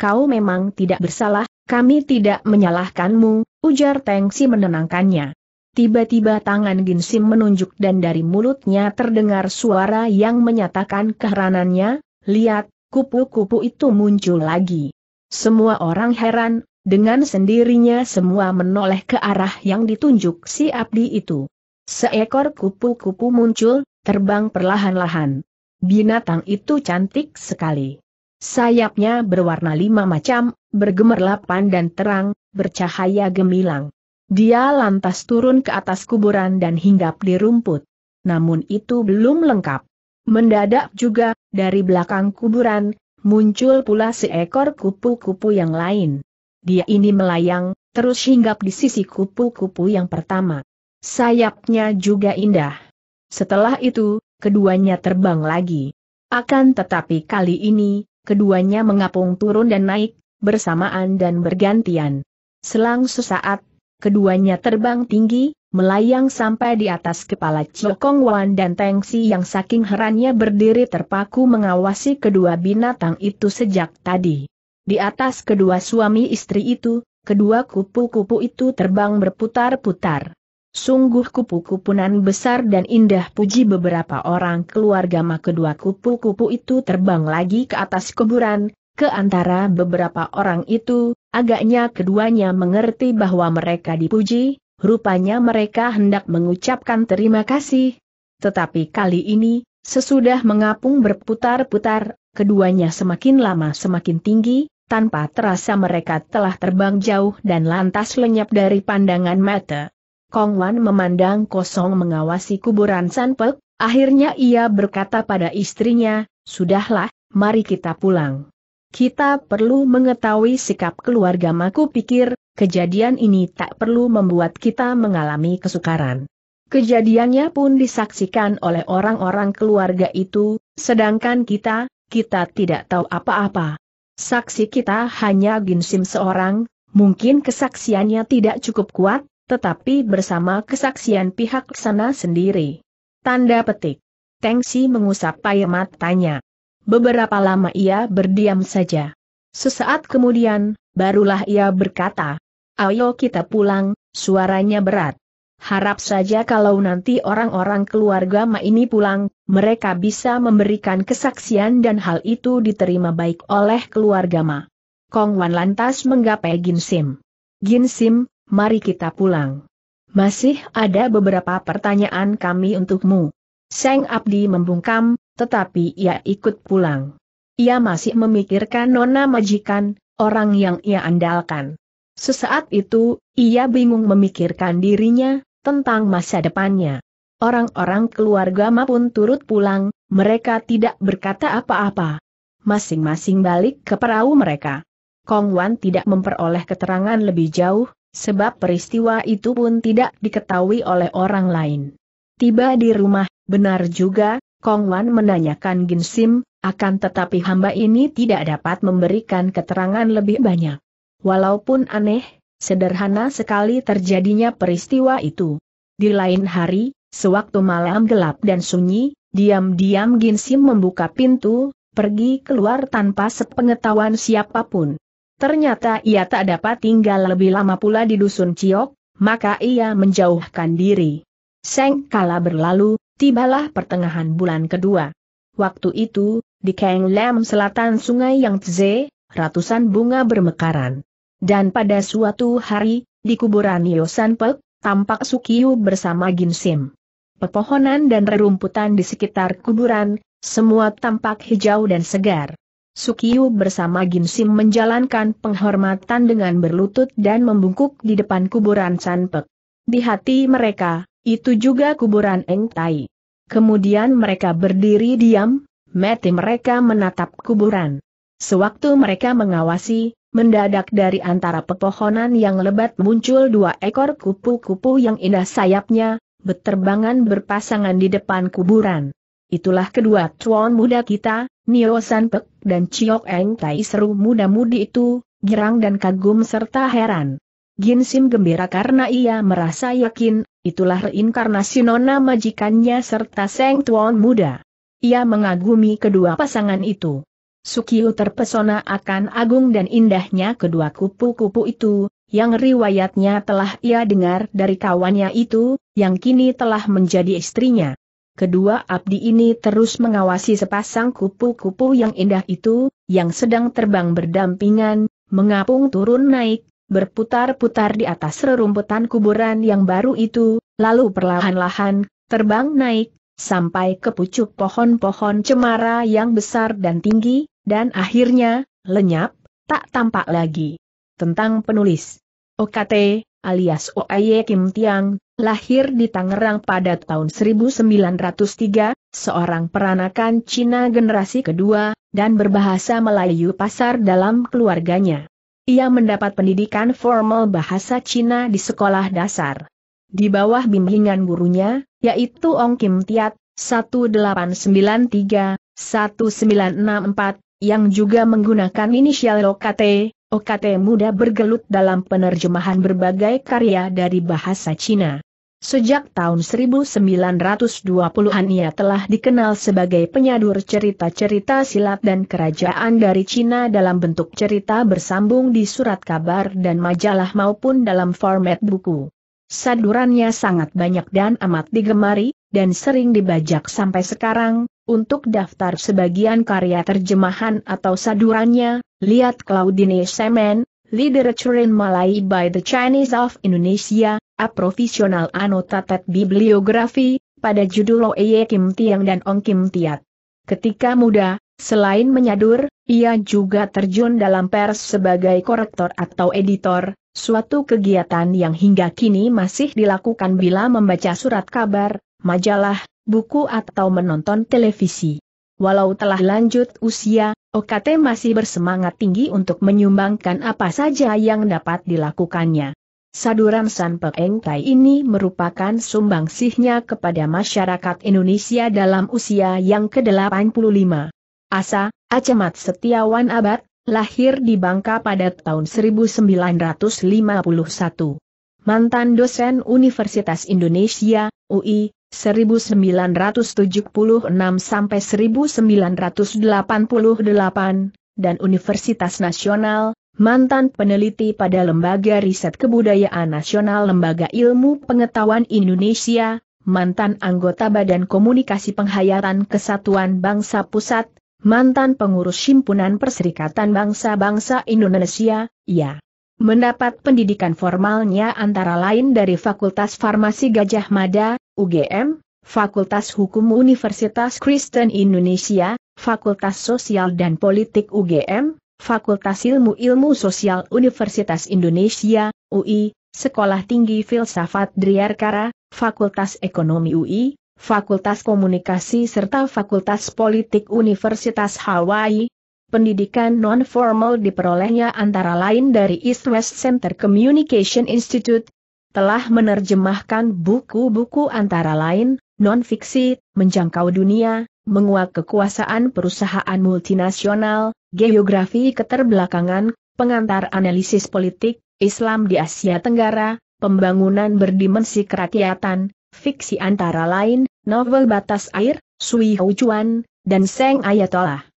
Kau memang tidak bersalah, kami tidak menyalahkanmu, ujar Tengsi menenangkannya. Tiba-tiba tangan Ginsim menunjuk dan dari mulutnya terdengar suara yang menyatakan keheranannya, lihat, kupu-kupu itu muncul lagi. Semua orang heran, dengan sendirinya semua menoleh ke arah yang ditunjuk si abdi itu. Seekor kupu-kupu muncul, terbang perlahan-lahan. Binatang itu cantik sekali. Sayapnya berwarna lima macam, bergemerlapan dan terang, bercahaya gemilang. Dia lantas turun ke atas kuburan dan hinggap di rumput. Namun itu belum lengkap. Mendadak juga, dari belakang kuburan, muncul pula seekor kupu-kupu yang lain. Dia ini melayang, terus hinggap di sisi kupu-kupu yang pertama. Sayapnya juga indah. Setelah itu, keduanya terbang lagi. Akan tetapi kali ini, keduanya mengapung turun dan naik, bersamaan dan bergantian. Selang sesaat, Keduanya terbang tinggi, melayang sampai di atas kepala Cokong Wan dan Tengsi yang saking herannya berdiri terpaku mengawasi kedua binatang itu sejak tadi. Di atas kedua suami istri itu, kedua kupu-kupu itu terbang berputar-putar. Sungguh kupu-kupunan besar dan indah puji beberapa orang keluarga maka kedua kupu-kupu itu terbang lagi ke atas kuburan, ke antara beberapa orang itu, agaknya keduanya mengerti bahwa mereka dipuji, rupanya mereka hendak mengucapkan terima kasih. Tetapi kali ini, sesudah mengapung berputar-putar, keduanya semakin lama semakin tinggi, tanpa terasa mereka telah terbang jauh dan lantas lenyap dari pandangan mata. Kong Wan memandang kosong mengawasi kuburan San Pek, akhirnya ia berkata pada istrinya, Sudahlah, mari kita pulang kita perlu mengetahui sikap keluarga Maku pikir, kejadian ini tak perlu membuat kita mengalami kesukaran. Kejadiannya pun disaksikan oleh orang-orang keluarga itu, sedangkan kita, kita tidak tahu apa-apa. Saksi kita hanya Ginsim seorang, mungkin kesaksiannya tidak cukup kuat, tetapi bersama kesaksian pihak sana sendiri. Tanda petik. Tengsi mengusap air matanya. Beberapa lama ia berdiam saja. Sesaat kemudian, barulah ia berkata, Ayo kita pulang, suaranya berat. Harap saja kalau nanti orang-orang keluarga Ma ini pulang, mereka bisa memberikan kesaksian dan hal itu diterima baik oleh keluarga Ma. Kong Wan lantas menggapai Ginsim. Ginsim, mari kita pulang. Masih ada beberapa pertanyaan kami untukmu. Seng Abdi membungkam, tetapi ia ikut pulang. Ia masih memikirkan nona majikan, orang yang ia andalkan. Sesaat itu, ia bingung memikirkan dirinya, tentang masa depannya. Orang-orang keluarga pun turut pulang, mereka tidak berkata apa-apa. Masing-masing balik ke perahu mereka. Kong Wan tidak memperoleh keterangan lebih jauh, sebab peristiwa itu pun tidak diketahui oleh orang lain. Tiba di rumah, benar juga, Kong Wan menanyakan Gin Sim, akan tetapi hamba ini tidak dapat memberikan keterangan lebih banyak. Walaupun aneh, sederhana sekali terjadinya peristiwa itu. Di lain hari, sewaktu malam gelap dan sunyi, diam-diam Gin Sim membuka pintu, pergi keluar tanpa sepengetahuan siapapun. Ternyata ia tak dapat tinggal lebih lama pula di dusun Ciok, maka ia menjauhkan diri. Seng kala berlalu, Tibalah pertengahan bulan kedua. Waktu itu, di Kang Lam selatan sungai yang Yangtze, ratusan bunga bermekaran. Dan pada suatu hari, di kuburan Yosan Pek, tampak Sukiyu bersama Ginsim. Pepohonan dan rerumputan di sekitar kuburan, semua tampak hijau dan segar. Sukiyu bersama Ginsim menjalankan penghormatan dengan berlutut dan membungkuk di depan kuburan Sanpek. Di hati mereka, itu juga kuburan Eng Tai. Kemudian mereka berdiri diam, mati mereka menatap kuburan. Sewaktu mereka mengawasi, mendadak dari antara pepohonan yang lebat muncul dua ekor kupu-kupu yang indah sayapnya, beterbangan berpasangan di depan kuburan. Itulah kedua tuan muda kita, Nio Sanpek dan Chiok Eng Tai seru muda-mudi itu, girang dan kagum serta heran. Ginsim gembira karena ia merasa yakin, itulah reinkarnasi nona majikannya serta Seng Tuan muda. Ia mengagumi kedua pasangan itu. Sukiu terpesona akan agung dan indahnya kedua kupu-kupu itu, yang riwayatnya telah ia dengar dari kawannya itu, yang kini telah menjadi istrinya. Kedua abdi ini terus mengawasi sepasang kupu-kupu yang indah itu, yang sedang terbang berdampingan, mengapung turun naik, berputar-putar di atas rerumputan kuburan yang baru itu, lalu perlahan-lahan, terbang naik, sampai ke pucuk pohon-pohon cemara yang besar dan tinggi, dan akhirnya, lenyap, tak tampak lagi. Tentang penulis Okate, alias OAE Kim Tiang, lahir di Tangerang pada tahun 1903, seorang peranakan Cina generasi kedua, dan berbahasa Melayu pasar dalam keluarganya. Ia mendapat pendidikan formal bahasa Cina di sekolah dasar. Di bawah bimbingan gurunya, yaitu Ong Kim Tiat, 1893-1964, yang juga menggunakan inisial OKT, OKT muda bergelut dalam penerjemahan berbagai karya dari bahasa Cina. Sejak tahun 1920-an ia telah dikenal sebagai penyadur cerita-cerita silat dan kerajaan dari Cina dalam bentuk cerita bersambung di surat kabar dan majalah maupun dalam format buku. Sadurannya sangat banyak dan amat digemari, dan sering dibajak sampai sekarang, untuk daftar sebagian karya terjemahan atau sadurannya, lihat Claudine Semen, Literature in Malay by the Chinese of Indonesia, A Professional Annotated Bibliography, pada judul Oye Kim Tiang dan Ong Kim Tiat. Ketika muda, selain menyadur, ia juga terjun dalam pers sebagai korektor atau editor, suatu kegiatan yang hingga kini masih dilakukan bila membaca surat kabar, majalah, buku atau menonton televisi. Walau telah lanjut usia, Okt masih bersemangat tinggi untuk menyumbangkan apa saja yang dapat dilakukannya. Saduran San Peng Tai ini merupakan sumbangsihnya kepada masyarakat Indonesia dalam usia yang ke-85. Asa, Acemat Setiawan Abad, lahir di Bangka pada tahun 1951. Mantan dosen Universitas Indonesia, UI, 1976 1988, dan Universitas Nasional, mantan peneliti pada Lembaga Riset Kebudayaan Nasional Lembaga Ilmu Pengetahuan Indonesia, mantan anggota Badan Komunikasi Penghayatan Kesatuan Bangsa Pusat, mantan pengurus Himpunan Perserikatan Bangsa-Bangsa Indonesia, ya. Mendapat pendidikan formalnya antara lain dari Fakultas Farmasi Gajah Mada, UGM, Fakultas Hukum Universitas Kristen Indonesia, Fakultas Sosial dan Politik UGM, Fakultas Ilmu Ilmu Sosial Universitas Indonesia, UI, Sekolah Tinggi Filsafat Driarkara, Fakultas Ekonomi UI, Fakultas Komunikasi serta Fakultas Politik Universitas Hawaii. Pendidikan non-formal diperolehnya antara lain dari East West Center Communication Institute, telah menerjemahkan buku-buku antara lain, non-fiksi, menjangkau dunia, menguak kekuasaan perusahaan multinasional, geografi keterbelakangan, pengantar analisis politik, Islam di Asia Tenggara, pembangunan berdimensi kerakyatan, fiksi antara lain, novel Batas Air, Sui Chuan, dan Seng Ayatollah.